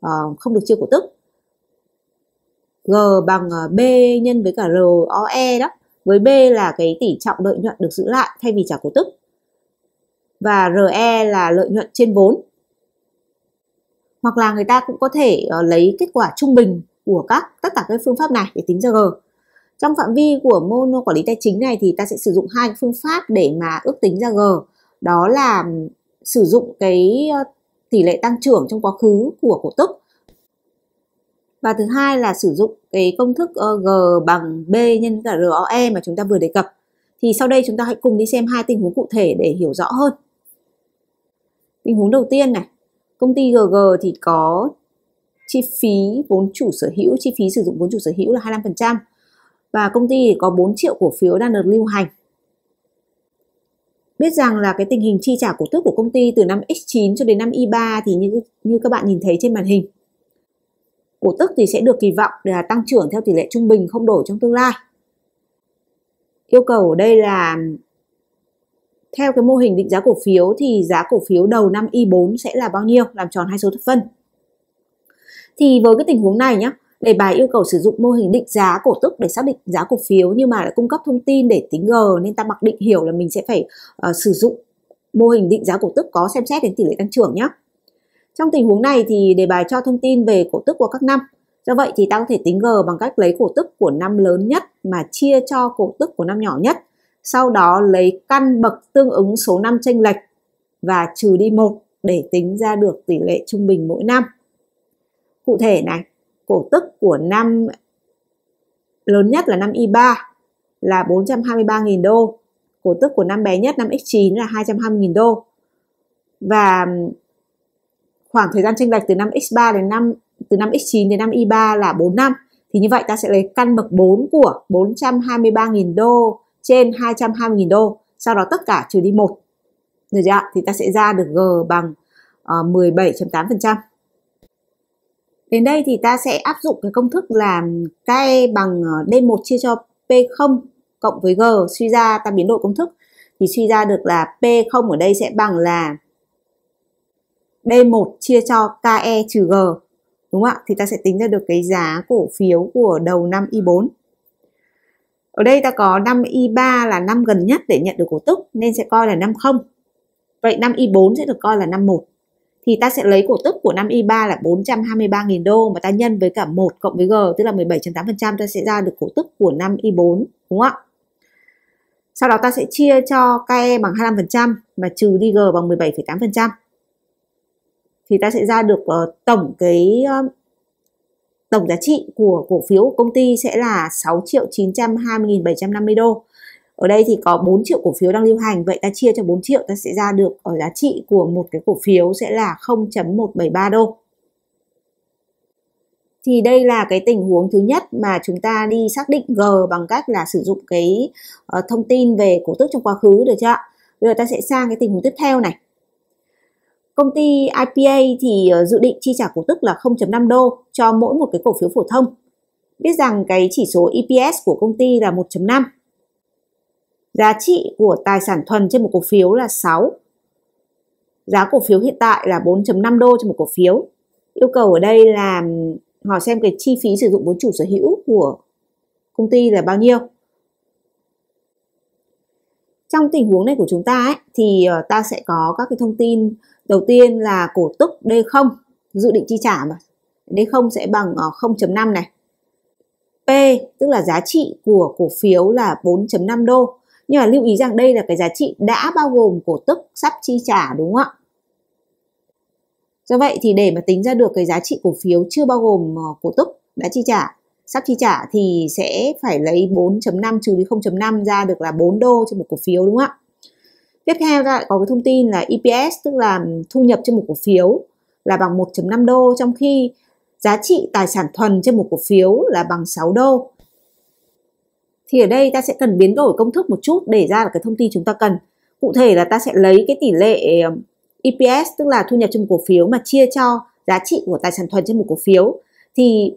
ờ, không được chia cổ tức G bằng B nhân với cả ROE đó với B là cái tỷ trọng lợi nhuận được giữ lại thay vì trả cổ tức và RE là lợi nhuận trên vốn hoặc là người ta cũng có thể ờ, lấy kết quả trung bình của các tất cả các phương pháp này để tính ra G. Trong phạm vi của môn quản lý tài chính này thì ta sẽ sử dụng hai phương pháp để mà ước tính ra G. Đó là sử dụng cái ờ, tỷ lệ tăng trưởng trong quá khứ của cổ tức và thứ hai là sử dụng cái công thức ờ, G bằng B nhân cả ROE mà chúng ta vừa đề cập. Thì sau đây chúng ta hãy cùng đi xem hai tình huống cụ thể để hiểu rõ hơn. Tình huống đầu tiên này, Công ty GG thì có chi phí vốn chủ sở hữu, chi phí sử dụng vốn chủ sở hữu là 25% và công ty có 4 triệu cổ phiếu đang được lưu hành. Biết rằng là cái tình hình chi trả cổ tức của công ty từ năm X9 cho đến năm Y3 thì như như các bạn nhìn thấy trên màn hình. Cổ tức thì sẽ được kỳ vọng là tăng trưởng theo tỷ lệ trung bình không đổi trong tương lai. Yêu cầu ở đây là theo cái mô hình định giá cổ phiếu thì giá cổ phiếu đầu năm Y4 sẽ là bao nhiêu, làm tròn hai số thập phân. Thì với cái tình huống này nhé, đề bài yêu cầu sử dụng mô hình định giá cổ tức để xác định giá cổ phiếu nhưng mà lại cung cấp thông tin để tính G nên ta mặc định hiểu là mình sẽ phải uh, sử dụng mô hình định giá cổ tức có xem xét đến tỷ lệ tăng trưởng nhé. Trong tình huống này thì đề bài cho thông tin về cổ tức của các năm. Do vậy thì ta có thể tính G bằng cách lấy cổ tức của năm lớn nhất mà chia cho cổ tức của năm nhỏ nhất sau đó lấy căn bậc tương ứng số năm chênh lệch và trừ đi 1 để tính ra được tỷ lệ trung bình mỗi năm. Cụ thể này, cổ tức của năm lớn nhất là năm Y3 là 423.000 đô, cổ tức của năm bé nhất năm X9 là 220.000 đô. Và khoảng thời gian chênh lệch từ năm X3 đến năm từ năm X9 đến năm Y3 là 4 năm. Thì như vậy ta sẽ lấy căn bậc 4 của 423.000 đô trên 220.000 đô sau đó tất cả trừ đi một được chưa thì ta sẽ ra được G bằng uh, ờ, 17.8% đến đây thì ta sẽ áp dụng cái công thức là K bằng ờ, D1 chia cho P0 cộng với G suy ra ta biến đổi công thức thì suy ra được là P0 ở đây sẽ bằng là D1 chia cho KE trừ G đúng không ạ thì ta sẽ tính ra được cái giá cổ phiếu của đầu năm Y4 ở đây ta có năm i3 là năm gần nhất để nhận được cổ tức nên sẽ coi là năm không vậy năm i4 sẽ được coi là năm một thì ta sẽ lấy cổ tức của năm i3 là 423.000 đô mà ta nhân với cả 1 cộng với g tức là 17.8% ta sẽ ra được cổ tức của năm i4 đúng không ạ sau đó ta sẽ chia cho KE bằng 25% mà trừ đi G bằng 17,8% thì ta sẽ ra được uh, tổng cái uh, Tổng giá trị của cổ phiếu của công ty sẽ là 6 triệu 920.750 đô. Ở đây thì có 4 triệu cổ phiếu đang lưu hành, vậy ta chia cho 4 triệu ta sẽ ra được ở giá trị của một cái cổ phiếu sẽ là 0.173 đô. Thì đây là cái tình huống thứ nhất mà chúng ta đi xác định G bằng cách là sử dụng cái ờ, thông tin về cổ tức trong quá khứ được chưa ạ? Bây giờ ta sẽ sang cái tình huống tiếp theo này Công ty IPA thì ờ, dự định chi trả cổ tức là 0.5 đô cho mỗi một cái cổ phiếu phổ thông. Biết rằng cái chỉ số EPS của công ty là 1.5. Giá trị của tài sản thuần trên một cổ phiếu là 6. Giá cổ phiếu hiện tại là 4.5 đô trên một cổ phiếu. Yêu cầu ở đây là hỏi xem cái chi phí sử dụng vốn chủ sở hữu của công ty là bao nhiêu trong tình huống này của chúng ta ấy, thì ờ, ta sẽ có các cái thông tin đầu tiên là cổ tức D0 dự định chi trả mà D0 sẽ bằng 0.5 ờ, này P tức là giá trị của cổ phiếu là 4.5 đô nhưng mà lưu ý rằng đây là cái giá trị đã bao gồm cổ tức sắp chi trả đúng không ạ do vậy thì để mà tính ra được cái giá trị cổ phiếu chưa bao gồm ờ, cổ tức đã chi trả sắp chi trả thì sẽ phải lấy 4.5 trừ đi 0.5 ra được là 4 đô cho một cổ phiếu đúng không ạ? Tiếp theo lại có cái thông tin là EPS tức là thu nhập trên một cổ phiếu là bằng 1.5 đô trong khi giá trị tài sản thuần trên một cổ phiếu là bằng 6 đô. Thì ở đây ta sẽ cần biến đổi công thức một chút để ra được cái thông tin chúng ta cần. Cụ thể là ta sẽ lấy cái tỷ lệ ờ, EPS tức là thu nhập trên một cổ phiếu mà chia cho giá trị của tài sản thuần trên một cổ phiếu thì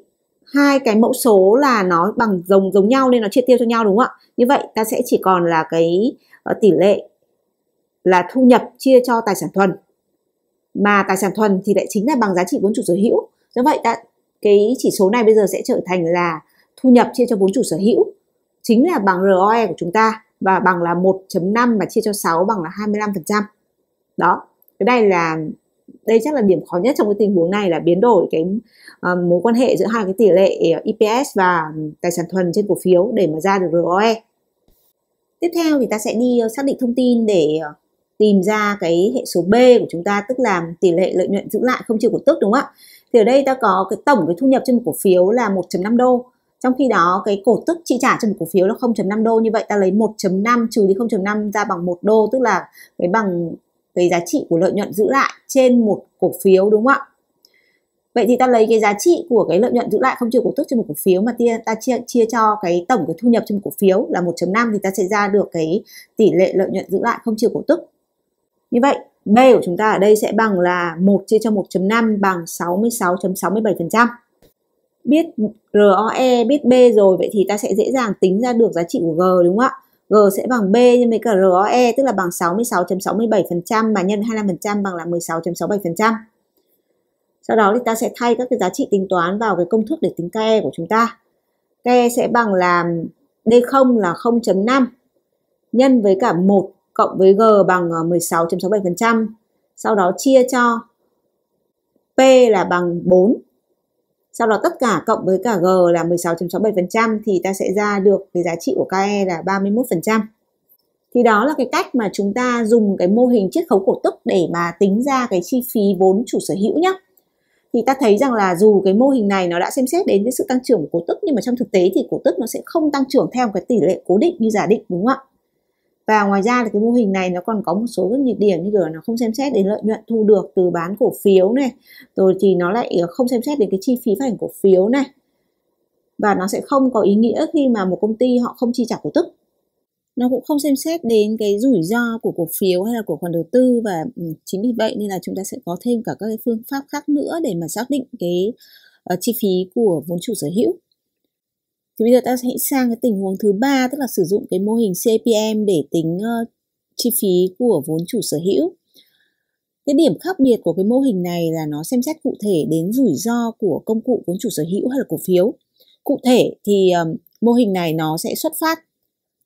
hai cái mẫu số là nó bằng giống giống nhau nên nó chia tiêu cho nhau đúng không ạ như vậy ta sẽ chỉ còn là cái ờ, tỷ lệ là thu nhập chia cho tài sản thuần mà tài sản thuần thì lại chính là bằng giá trị vốn chủ sở hữu do vậy ta cái chỉ số này bây giờ sẽ trở thành là thu nhập chia cho vốn chủ sở hữu chính là bằng ROE của chúng ta và bằng là 1.5 mà chia cho 6 bằng là 25%. Đó, cái đây là đây chắc là điểm khó nhất trong cái tình huống này là biến đổi cái uh, mối quan hệ giữa hai cái tỷ lệ ờ, EPS và tài sản thuần trên cổ phiếu để mà ra được ROE tiếp theo thì ta sẽ đi ờ, xác định thông tin để tìm ra cái hệ số B của chúng ta tức là tỷ lệ lợi nhuận giữ lại không chịu cổ tức đúng không ạ thì ở đây ta có cái tổng cái thu nhập trên một cổ phiếu là 1.5 đô trong khi đó cái cổ tức chi trả trên một cổ phiếu là 0.5 đô như vậy ta lấy 1.5 trừ đi 0.5 ra bằng 1 đô tức là cái bằng cái giá trị của lợi nhuận giữ lại trên một cổ phiếu đúng không ạ vậy thì ta lấy cái giá trị của cái lợi nhuận giữ lại không trừ cổ tức trên một cổ phiếu mà ta, ta chia chia cho cái tổng cái thu nhập trên một cổ phiếu là 1.5 thì ta sẽ ra được cái tỷ lệ lợi nhuận giữ lại không trừ cổ tức như vậy B của chúng ta ở đây sẽ bằng là 1 chia cho 1.5 bằng 66.67% biết ROE biết B rồi vậy thì ta sẽ dễ dàng tính ra được giá trị của G đúng không ạ G sẽ bằng B nhân với cả ROE tức là bằng 66.67% mà nhân 25% bằng là 16.67%. Sau đó thì ta sẽ thay các cái giá trị tính toán vào cái công thức để tính KE của chúng ta. KE sẽ bằng là D0 là 0.5 nhân với cả 1 cộng với G bằng 16.67%. Ờ, Sau đó chia cho P là bằng 4 sau đó tất cả cộng với cả G là 16.67% thì ta sẽ ra được cái giá trị của KE là 31%. Thì đó là cái cách mà chúng ta dùng cái mô hình chiết khấu cổ tức để mà tính ra cái chi phí vốn chủ sở hữu nhé. Thì ta thấy rằng là dù cái mô hình này nó đã xem xét đến cái sự tăng trưởng của cổ tức nhưng mà trong thực tế thì cổ tức nó sẽ không tăng trưởng theo cái tỷ lệ cố định như giả định đúng không ạ? và ngoài ra là cái mô hình này nó còn có một số các nhược điểm như kiểu là nó không xem xét đến lợi nhuận thu được từ bán cổ phiếu này rồi thì nó lại ờ, không xem xét đến cái chi phí phát hành cổ phiếu này và nó sẽ không có ý nghĩa khi mà một công ty họ không chi trả cổ tức nó cũng không xem xét đến cái rủi ro của cổ phiếu hay là của khoản đầu tư và ừ, chính vì vậy nên là chúng ta sẽ có thêm cả các cái phương pháp khác nữa để mà xác định cái ờ, chi phí của vốn chủ sở hữu thì bây giờ ta sẽ sang cái tình huống thứ ba tức là sử dụng cái mô hình CPM để tính uh, chi phí của vốn chủ sở hữu cái điểm khác biệt của cái mô hình này là nó xem xét cụ thể đến rủi ro của công cụ vốn chủ sở hữu hay là cổ phiếu cụ thể thì um, mô hình này nó sẽ xuất phát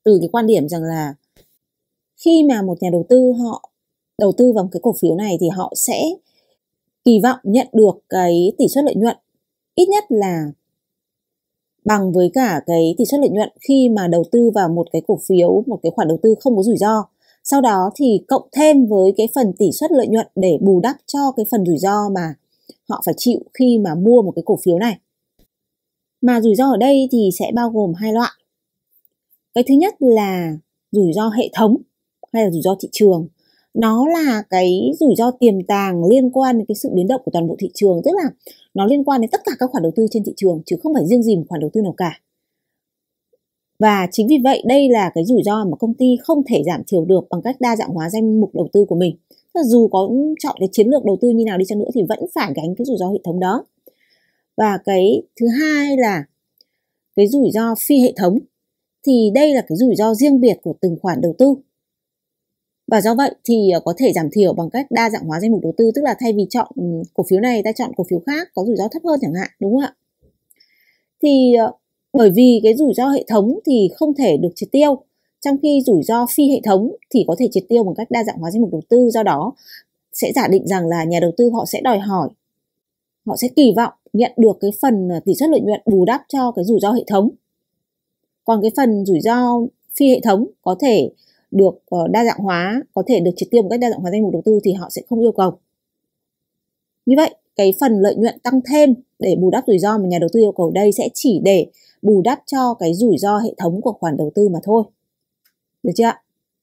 từ cái quan điểm rằng là khi mà một nhà đầu tư họ đầu tư vào cái cổ phiếu này thì họ sẽ kỳ vọng nhận được cái tỷ suất lợi nhuận ít nhất là bằng với cả cái tỷ suất lợi nhuận khi mà đầu tư vào một cái cổ phiếu, một cái khoản đầu tư không có rủi ro. Sau đó thì cộng thêm với cái phần tỷ suất lợi nhuận để bù đắp cho cái phần rủi ro mà họ phải chịu khi mà mua một cái cổ phiếu này. Mà rủi ro ở đây thì sẽ bao gồm hai loại. Cái thứ nhất là rủi ro hệ thống hay là rủi ro thị trường nó là cái rủi ro tiềm tàng liên quan đến cái sự biến động của toàn bộ thị trường tức là nó liên quan đến tất cả các khoản đầu tư trên thị trường chứ không phải riêng gì một khoản đầu tư nào cả và chính vì vậy đây là cái rủi ro mà công ty không thể giảm thiểu được bằng cách đa dạng hóa danh mục đầu tư của mình tức dù có chọn cái chiến lược đầu tư như nào đi chăng nữa thì vẫn phải gánh cái rủi ro hệ thống đó và cái thứ hai là cái rủi ro phi hệ thống thì đây là cái rủi ro riêng biệt của từng khoản đầu tư và do vậy thì ờ, có thể giảm thiểu bằng cách đa dạng hóa danh mục đầu tư tức là thay vì chọn ừ, cổ phiếu này ta chọn cổ phiếu khác có rủi ro thấp hơn chẳng hạn đúng không ạ thì ờ, bởi vì cái rủi ro hệ thống thì không thể được triệt tiêu trong khi rủi ro phi hệ thống thì có thể triệt tiêu bằng cách đa dạng hóa danh mục đầu tư do đó sẽ giả định rằng là nhà đầu tư họ sẽ đòi hỏi họ sẽ kỳ vọng nhận được cái phần ờ, tỷ suất lợi nhuận bù đắp cho cái rủi ro hệ thống còn cái phần rủi ro phi hệ thống có thể được ờ, đa dạng hóa có thể được triệt tiêu một cách đa dạng hóa danh mục đầu tư thì họ sẽ không yêu cầu như vậy cái phần lợi nhuận tăng thêm để bù đắp rủi ro mà nhà đầu tư yêu cầu đây sẽ chỉ để bù đắp cho cái rủi ro hệ thống của khoản đầu tư mà thôi được chưa ạ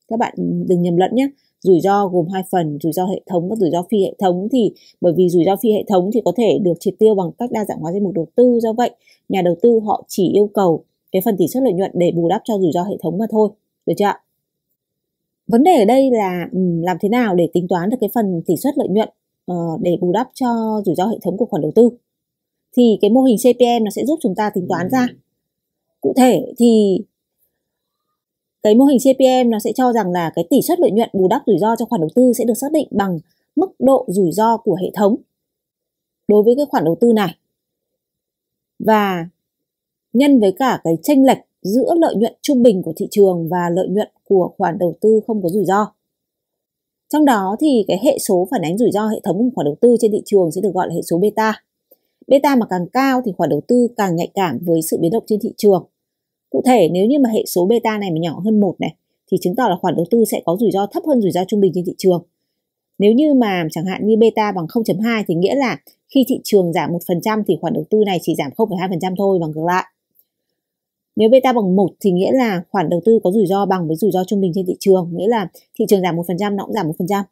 các bạn đừng nhầm lẫn nhé rủi ro gồm hai phần rủi ro hệ thống và rủi ro phi hệ thống thì bởi vì rủi ro phi hệ thống thì có thể được triệt tiêu bằng cách đa dạng hóa danh mục đầu tư do vậy nhà đầu tư họ chỉ yêu cầu cái phần tỷ suất lợi nhuận để bù đắp cho rủi ro hệ thống mà thôi được chưa ạ vấn đề ở đây là làm thế nào để tính toán được cái phần tỷ suất lợi nhuận ờ, để bù đắp cho rủi ro hệ thống của khoản đầu tư thì cái mô hình CPM nó sẽ giúp chúng ta tính toán ra cụ thể thì cái mô hình CPM nó sẽ cho rằng là cái tỷ suất lợi nhuận bù đắp rủi ro cho khoản đầu tư sẽ được xác định bằng mức độ rủi ro của hệ thống đối với cái khoản đầu tư này và nhân với cả cái chênh lệch giữa lợi nhuận trung bình của thị trường và lợi nhuận của khoản đầu tư không có rủi ro. Trong đó thì cái hệ số phản ánh rủi ro hệ thống của khoản đầu tư trên thị trường sẽ được gọi là hệ số beta. Beta mà càng cao thì khoản đầu tư càng nhạy cảm với sự biến động trên thị trường. Cụ thể nếu như mà hệ số beta này mà nhỏ hơn một này thì chứng tỏ là khoản đầu tư sẽ có rủi ro thấp hơn rủi ro trung bình trên thị trường. Nếu như mà chẳng hạn như beta bằng 0.2 thì nghĩa là khi thị trường giảm 1% thì khoản đầu tư này chỉ giảm 0,2% thôi Bằng ngược lại. Nếu beta bằng 1 thì nghĩa là khoản đầu tư có rủi ro bằng với rủi ro trung bình trên thị trường, nghĩa là thị trường giảm 1% nó cũng giảm 1%.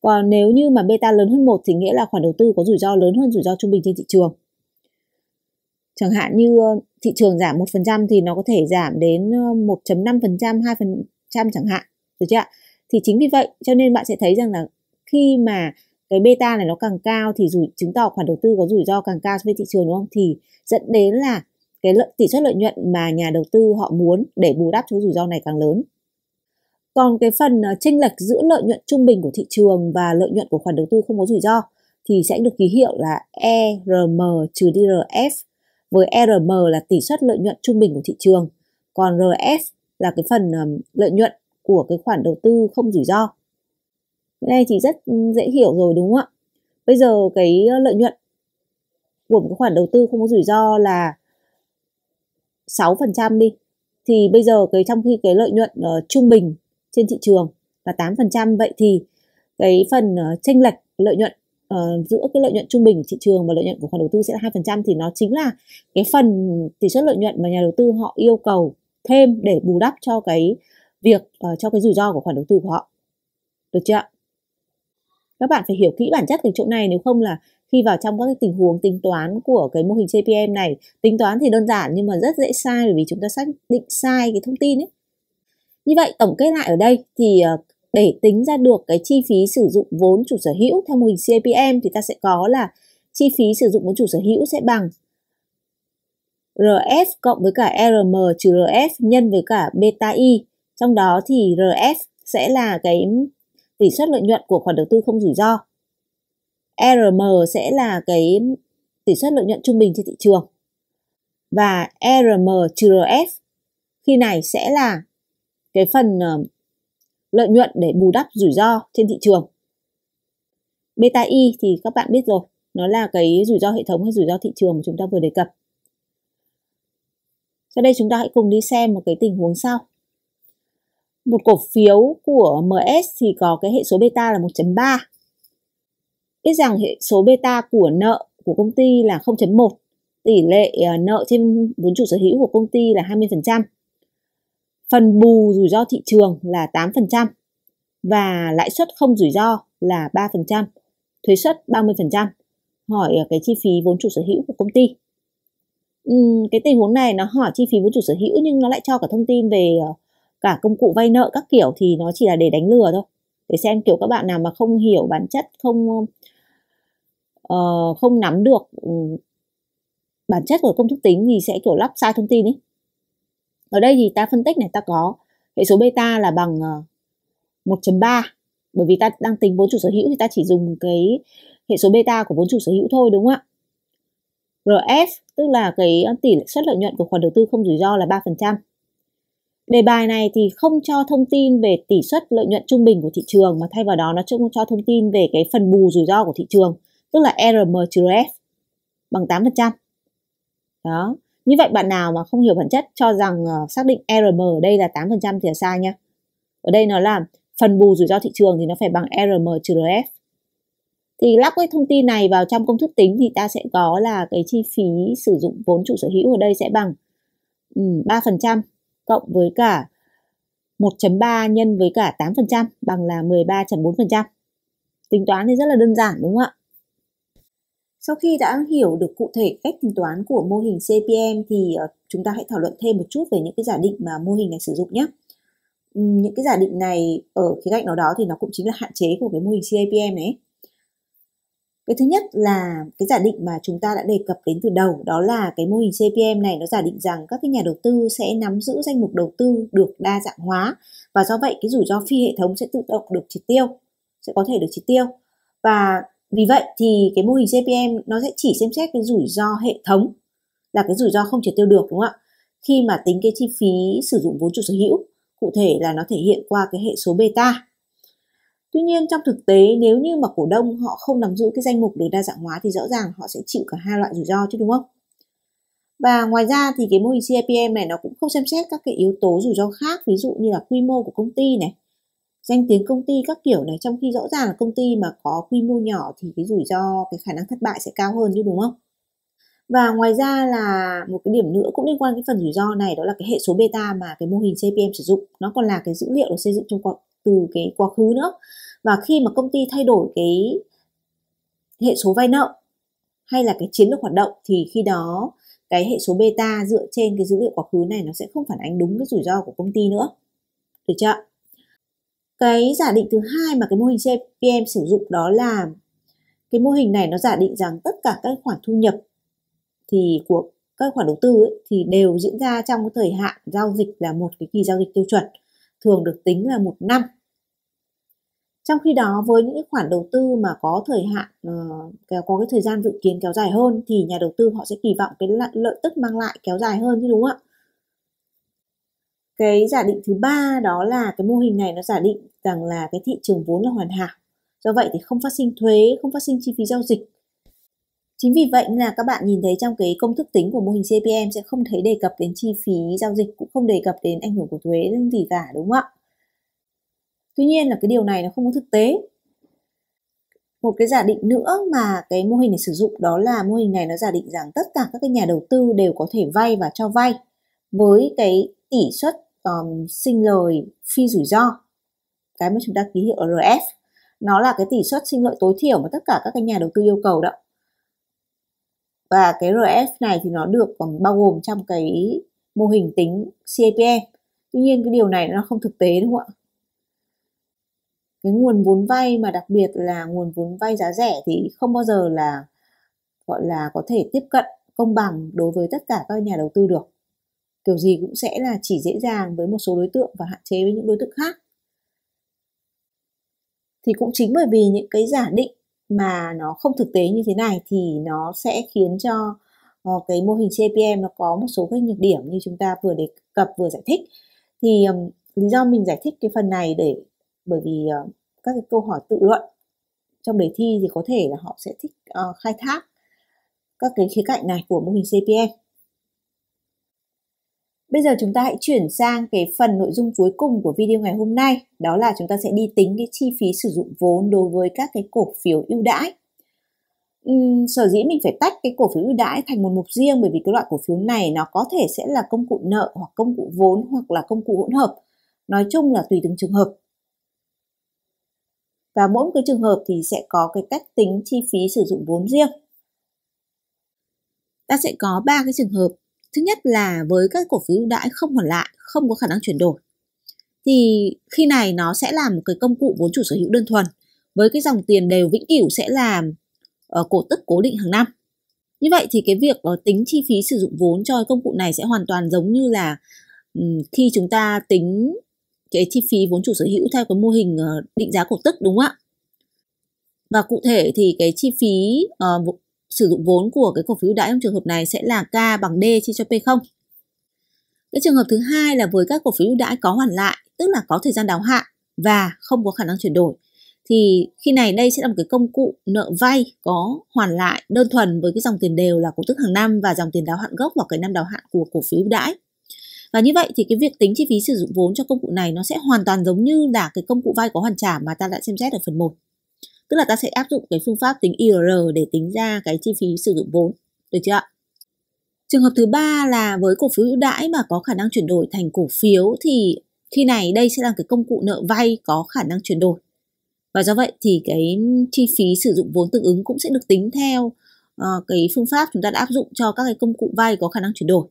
Còn nếu như mà beta lớn hơn 1 thì nghĩa là khoản đầu tư có rủi ro lớn hơn rủi ro trung bình trên thị trường. Chẳng hạn như ờ, thị trường giảm 1% thì nó có thể giảm đến 1.5%, ờ, 2% chẳng hạn. Được chưa ạ? Thì chính vì vậy cho nên bạn sẽ thấy rằng là khi mà cái beta này nó càng cao thì rủi chứng tỏ khoản đầu tư có rủi ro càng cao so với thị trường đúng không? Thì dẫn đến là cái lợi, tỷ suất lợi nhuận mà nhà đầu tư họ muốn để bù đắp cho rủi ro này càng lớn còn cái phần à, chênh lệch giữa lợi nhuận trung bình của thị trường và lợi nhuận của khoản đầu tư không có rủi ro thì sẽ được ký hiệu là ERM trừ đi RF với ERM là tỷ suất lợi nhuận trung bình của thị trường còn RF là cái phần à, lợi nhuận của cái khoản đầu tư không rủi ro cái này thì rất ừ, dễ hiểu rồi đúng không ạ bây giờ cái ờ, lợi nhuận của một khoản đầu tư không có rủi ro là 6% đi thì bây giờ cái trong khi cái lợi nhuận uh, trung bình trên thị trường là 8% vậy thì cái phần uh, chênh lệch lợi nhuận uh, giữa cái lợi nhuận trung bình thị trường và lợi nhuận của khoản đầu tư sẽ là 2% thì nó chính là cái phần tỷ suất lợi nhuận mà nhà đầu tư họ yêu cầu thêm để bù đắp cho cái việc uh, cho cái rủi ro của khoản đầu tư của họ. Được chưa ạ? các bạn phải hiểu kỹ bản chất cái chỗ này nếu không là khi vào trong các cái tình huống tính toán của cái mô hình JPM này tính toán thì đơn giản nhưng mà rất dễ sai bởi vì chúng ta xác định sai cái thông tin ấy như vậy tổng kết lại ở đây thì ờ, để tính ra được cái chi phí sử dụng vốn chủ sở hữu theo mô hình CPM thì ta sẽ có là chi phí sử dụng vốn chủ sở hữu sẽ bằng RF cộng với cả RM trừ RF nhân với cả beta I. Trong đó thì RF sẽ là cái tỷ suất lợi nhuận của khoản đầu tư không rủi ro. ERM sẽ là cái tỷ suất lợi nhuận trung bình trên thị trường. Và ERM trừ RF khi này sẽ là cái phần ờ, lợi nhuận để bù đắp rủi ro trên thị trường. Beta Y e thì các bạn biết rồi, nó là cái rủi ro hệ thống hay rủi ro thị trường mà chúng ta vừa đề cập. Sau đây chúng ta hãy cùng đi xem một cái tình huống sau một cổ phiếu của MS thì có cái hệ số beta là 1.3 biết rằng hệ số beta của nợ của công ty là 0.1 tỷ lệ ờ, nợ trên vốn chủ sở hữu của công ty là 20% phần bù rủi ro thị trường là 8% và lãi suất không rủi ro là 3% thuế suất 30% hỏi ờ, cái chi phí vốn chủ sở hữu của công ty ừ, cái tình huống này nó hỏi chi phí vốn chủ sở hữu nhưng nó lại cho cả thông tin về uh, cả công cụ vay nợ các kiểu thì nó chỉ là để đánh lừa thôi để xem kiểu các bạn nào mà không hiểu bản chất không uh, không nắm được ừ, bản chất của công thức tính thì sẽ kiểu lắp sai thông tin ấy ở đây thì ta phân tích này ta có hệ số beta là bằng uh, ờ, 1.3 bởi vì ta đang tính vốn chủ sở hữu thì ta chỉ dùng cái hệ số beta của vốn chủ sở hữu thôi đúng không ạ RF tức là cái ờ, tỷ suất lợi nhuận của khoản đầu tư không rủi ro là 3%. Đề bài này thì không cho thông tin về tỷ suất lợi nhuận trung bình của thị trường mà thay vào đó nó không cho thông tin về cái phần bù rủi ro của thị trường, tức là RM trừ F bằng 8%. Đó. Như vậy bạn nào mà không hiểu bản chất cho rằng uh, xác định RM ở đây là 8% thì là sai nhá Ở đây nó là phần bù rủi ro thị trường thì nó phải bằng RM trừ F Thì lắp cái thông tin này vào trong công thức tính thì ta sẽ có là cái chi phí sử dụng vốn chủ sở hữu ở đây sẽ bằng um, 3% cộng với cả 1.3 nhân với cả 8% bằng là 13.4%. Tính toán thì rất là đơn giản đúng không ạ? Sau khi đã hiểu được cụ thể cách tính toán của mô hình CPM thì ờ, chúng ta hãy thảo luận thêm một chút về những cái giả định mà mô hình này sử dụng nhé. Những cái giả định này ở khía cạnh nào đó thì nó cũng chính là hạn chế của cái mô hình CPM này cái thứ nhất là cái giả định mà chúng ta đã đề cập đến từ đầu đó là cái mô hình CPM này nó giả định rằng các cái nhà đầu tư sẽ nắm giữ danh mục đầu tư được đa dạng hóa và do vậy cái rủi ro phi hệ thống sẽ tự động được triệt tiêu sẽ có thể được triệt tiêu và vì vậy thì cái mô hình CPM nó sẽ chỉ xem xét cái rủi ro hệ thống là cái rủi ro không triệt tiêu được đúng không ạ khi mà tính cái chi phí sử dụng vốn chủ sở hữu cụ thể là nó thể hiện qua cái hệ số beta Tuy nhiên trong thực tế nếu như mà cổ đông họ không nắm giữ cái danh mục được đa dạng hóa thì rõ ràng họ sẽ chịu cả hai loại rủi ro chứ đúng không? Và ngoài ra thì cái mô hình CIPM này nó cũng không xem xét các cái yếu tố rủi ro khác ví dụ như là quy mô của công ty này, danh tiếng công ty các kiểu này trong khi rõ ràng là công ty mà có quy mô nhỏ thì cái rủi ro cái khả năng thất bại sẽ cao hơn chứ đúng không? Và ngoài ra là một cái điểm nữa cũng liên quan cái phần rủi ro này đó là cái hệ số beta mà cái mô hình CPM sử dụng nó còn là cái dữ liệu được xây dựng trong quá, từ cái quá khứ nữa và khi mà công ty thay đổi cái hệ số vay nợ hay là cái chiến lược hoạt động thì khi đó cái hệ số beta dựa trên cái dữ liệu quá khứ này nó sẽ không phản ánh đúng cái rủi ro của công ty nữa được chưa cái giả định thứ hai mà cái mô hình CPM sử dụng đó là cái mô hình này nó giả định rằng tất cả các khoản thu nhập thì của các khoản đầu tư ấy, thì đều diễn ra trong cái thời hạn giao dịch là một cái kỳ giao dịch tiêu chuẩn thường được tính là một năm trong khi đó với những khoản đầu tư mà có thời hạn uh, có cái thời gian dự kiến kéo dài hơn thì nhà đầu tư họ sẽ kỳ vọng cái lợi tức mang lại kéo dài hơn chứ đúng không ạ cái giả định thứ ba đó là cái mô hình này nó giả định rằng là cái thị trường vốn là hoàn hảo do vậy thì không phát sinh thuế không phát sinh chi phí giao dịch chính vì vậy là các bạn nhìn thấy trong cái công thức tính của mô hình CPM sẽ không thấy đề cập đến chi phí giao dịch cũng không đề cập đến ảnh hưởng của thuế gì cả đúng không ạ tuy nhiên là cái điều này nó không có thực tế một cái giả định nữa mà cái mô hình này sử dụng đó là mô hình này nó giả định rằng tất cả các cái nhà đầu tư đều có thể vay và cho vay với cái tỷ suất um, sinh lời phi rủi ro cái mà chúng ta ký hiệu RF nó là cái tỷ suất sinh lợi tối thiểu mà tất cả các cái nhà đầu tư yêu cầu đó và cái RF này thì nó được còn bao gồm trong cái mô hình tính CAPM tuy nhiên cái điều này nó không thực tế đúng không ạ cái nguồn vốn vay mà đặc biệt là nguồn vốn vay giá rẻ thì không bao giờ là gọi là có thể tiếp cận công bằng đối với tất cả các nhà đầu tư được kiểu gì cũng sẽ là chỉ dễ dàng với một số đối tượng và hạn chế với những đối tượng khác thì cũng chính bởi vì những cái giả định mà nó không thực tế như thế này thì nó sẽ khiến cho ờ, cái mô hình CPM nó có một số cái nhược điểm như chúng ta vừa đề cập vừa giải thích thì um, lý do mình giải thích cái phần này để bởi vì ờ, các cái câu hỏi tự luận trong đề thi thì có thể là họ sẽ thích uh, khai thác các cái khía cạnh này của mô hình CPM. Bây giờ chúng ta hãy chuyển sang cái phần nội dung cuối cùng của video ngày hôm nay, đó là chúng ta sẽ đi tính cái chi phí sử dụng vốn đối với các cái cổ phiếu ưu đãi. Uhm, sở dĩ mình phải tách cái cổ phiếu ưu đãi thành một mục riêng bởi vì cái loại cổ phiếu này nó có thể sẽ là công cụ nợ hoặc công cụ vốn hoặc là công cụ hỗn hợp. Nói chung là tùy từng trường hợp và mỗi một cái trường hợp thì sẽ có cái cách tính chi phí sử dụng vốn riêng. Ta sẽ có ba cái trường hợp. Thứ nhất là với các cổ phiếu ưu đãi không hoàn lại, không có khả năng chuyển đổi. Thì khi này nó sẽ là một cái công cụ vốn chủ sở hữu đơn thuần với cái dòng tiền đều vĩnh cửu sẽ là uh, ờ, cổ tức cố định hàng năm. Như vậy thì cái việc uh, tính chi phí sử dụng vốn cho công cụ này sẽ hoàn toàn giống như là um, khi chúng ta tính cái chi phí vốn chủ sở hữu theo cái mô hình ờ, định giá cổ tức đúng không ạ? Và cụ thể thì cái chi phí uh, sử dụng vốn của cái cổ phiếu ưu đãi trong trường hợp này sẽ là K bằng D chia cho P0. Cái trường hợp thứ hai là với các cổ phiếu ưu đãi có hoàn lại, tức là có thời gian đáo hạn và không có khả năng chuyển đổi. Thì khi này đây sẽ là một cái công cụ nợ vay có hoàn lại đơn thuần với cái dòng tiền đều là cổ tức hàng năm và dòng tiền đáo hạn gốc vào cái năm đáo hạn của cổ phiếu ưu đãi và như vậy thì cái việc tính chi phí sử dụng vốn cho công cụ này nó sẽ hoàn toàn giống như là cái công cụ vay có hoàn trả mà ta đã xem xét ở phần 1 tức là ta sẽ áp dụng cái phương pháp tính IR để tính ra cái chi phí sử dụng vốn được chưa ạ trường hợp thứ ba là với cổ phiếu ưu đãi mà có khả năng chuyển đổi thành cổ phiếu thì khi này đây sẽ là cái công cụ nợ vay có khả năng chuyển đổi và do vậy thì cái chi phí sử dụng vốn tương ứng cũng sẽ được tính theo uh, cái phương pháp chúng ta đã áp dụng cho các cái công cụ vay có khả năng chuyển đổi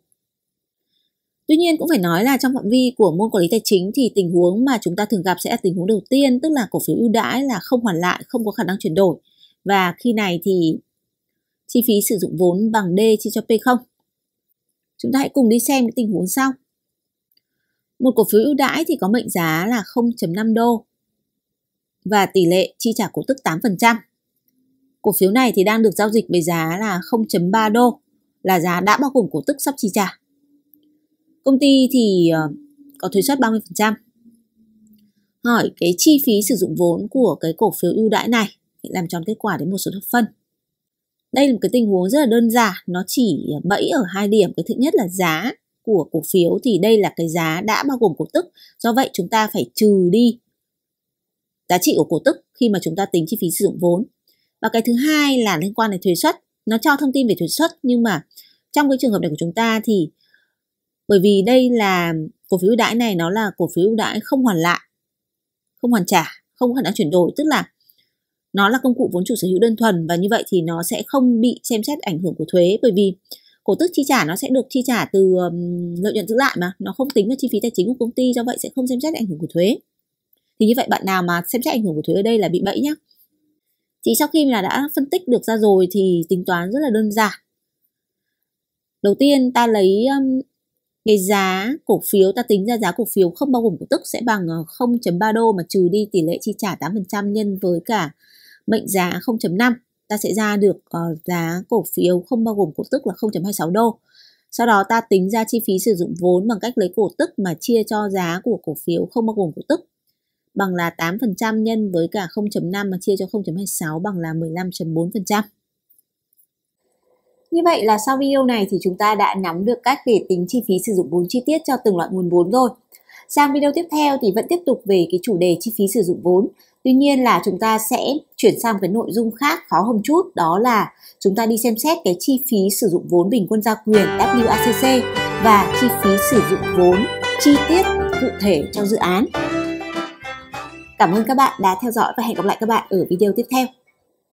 Tuy nhiên cũng phải nói là trong phạm vi của môn quản lý tài chính thì tình huống mà chúng ta thường gặp sẽ là tình huống đầu tiên tức là cổ phiếu ưu đãi là không hoàn lại, không có khả năng chuyển đổi và khi này thì chi phí sử dụng vốn bằng D chia cho P0. Chúng ta hãy cùng đi xem tình huống sau. Một cổ phiếu ưu đãi thì có mệnh giá là 0.5 đô và tỷ lệ chi trả cổ tức 8%. Cổ phiếu này thì đang được giao dịch với giá là 0.3 đô là giá đã bao gồm cổ tức sắp chi trả. Công ty thì ờ, có thuế suất 30%. Hỏi cái chi phí sử dụng vốn của cái cổ phiếu ưu đãi này làm tròn kết quả đến một số thập phân. Đây là một cái tình huống rất là đơn giản, nó chỉ bẫy ở hai điểm. Cái thứ nhất là giá của cổ phiếu thì đây là cái giá đã bao gồm cổ tức. Do vậy chúng ta phải trừ đi giá trị của cổ tức khi mà chúng ta tính chi phí sử dụng vốn. Và cái thứ hai là liên quan đến thuế suất. Nó cho thông tin về thuế suất nhưng mà trong cái trường hợp này của chúng ta thì bởi vì đây là cổ phiếu ưu đãi này nó là cổ phiếu ưu đãi không hoàn lại không hoàn trả không khả năng chuyển đổi tức là nó là công cụ vốn chủ sở hữu đơn thuần và như vậy thì nó sẽ không bị xem xét ảnh hưởng của thuế bởi vì cổ tức chi trả nó sẽ được chi trả từ um, lợi nhuận giữ lại mà nó không tính vào chi phí tài chính của công ty do vậy sẽ không xem xét ảnh hưởng của thuế thì như vậy bạn nào mà xem xét ảnh hưởng của thuế ở đây là bị bẫy nhá chỉ sau khi là đã phân tích được ra rồi thì tính toán rất là đơn giản đầu tiên ta lấy um, cái giá cổ phiếu ta tính ra giá cổ phiếu không bao gồm cổ tức sẽ bằng 0.3 ờ, đô mà trừ đi tỷ lệ chi trả 8% nhân với cả mệnh giá 0.5 ta sẽ ra được uh, giá cổ phiếu không bao gồm cổ tức là 0.26 đô. Sau đó ta tính ra chi phí sử dụng vốn bằng cách lấy cổ tức mà chia cho giá của cổ phiếu không bao gồm cổ tức bằng là 8% nhân với cả 0.5 mà chia cho 0.26 bằng là 15.4%. Như vậy là sau video này thì chúng ta đã nắm được cách để tính chi phí sử dụng vốn chi tiết cho từng loại nguồn vốn rồi. Sang video tiếp theo thì vẫn tiếp tục về cái chủ đề chi phí sử dụng vốn. Tuy nhiên là chúng ta sẽ chuyển sang cái nội dung khác khó hơn chút đó là chúng ta đi xem xét cái chi phí sử dụng vốn bình quân gia quyền WACC và chi phí sử dụng vốn chi tiết cụ thể cho dự án. Cảm ơn các bạn đã theo dõi và hẹn gặp lại các bạn ở video tiếp theo.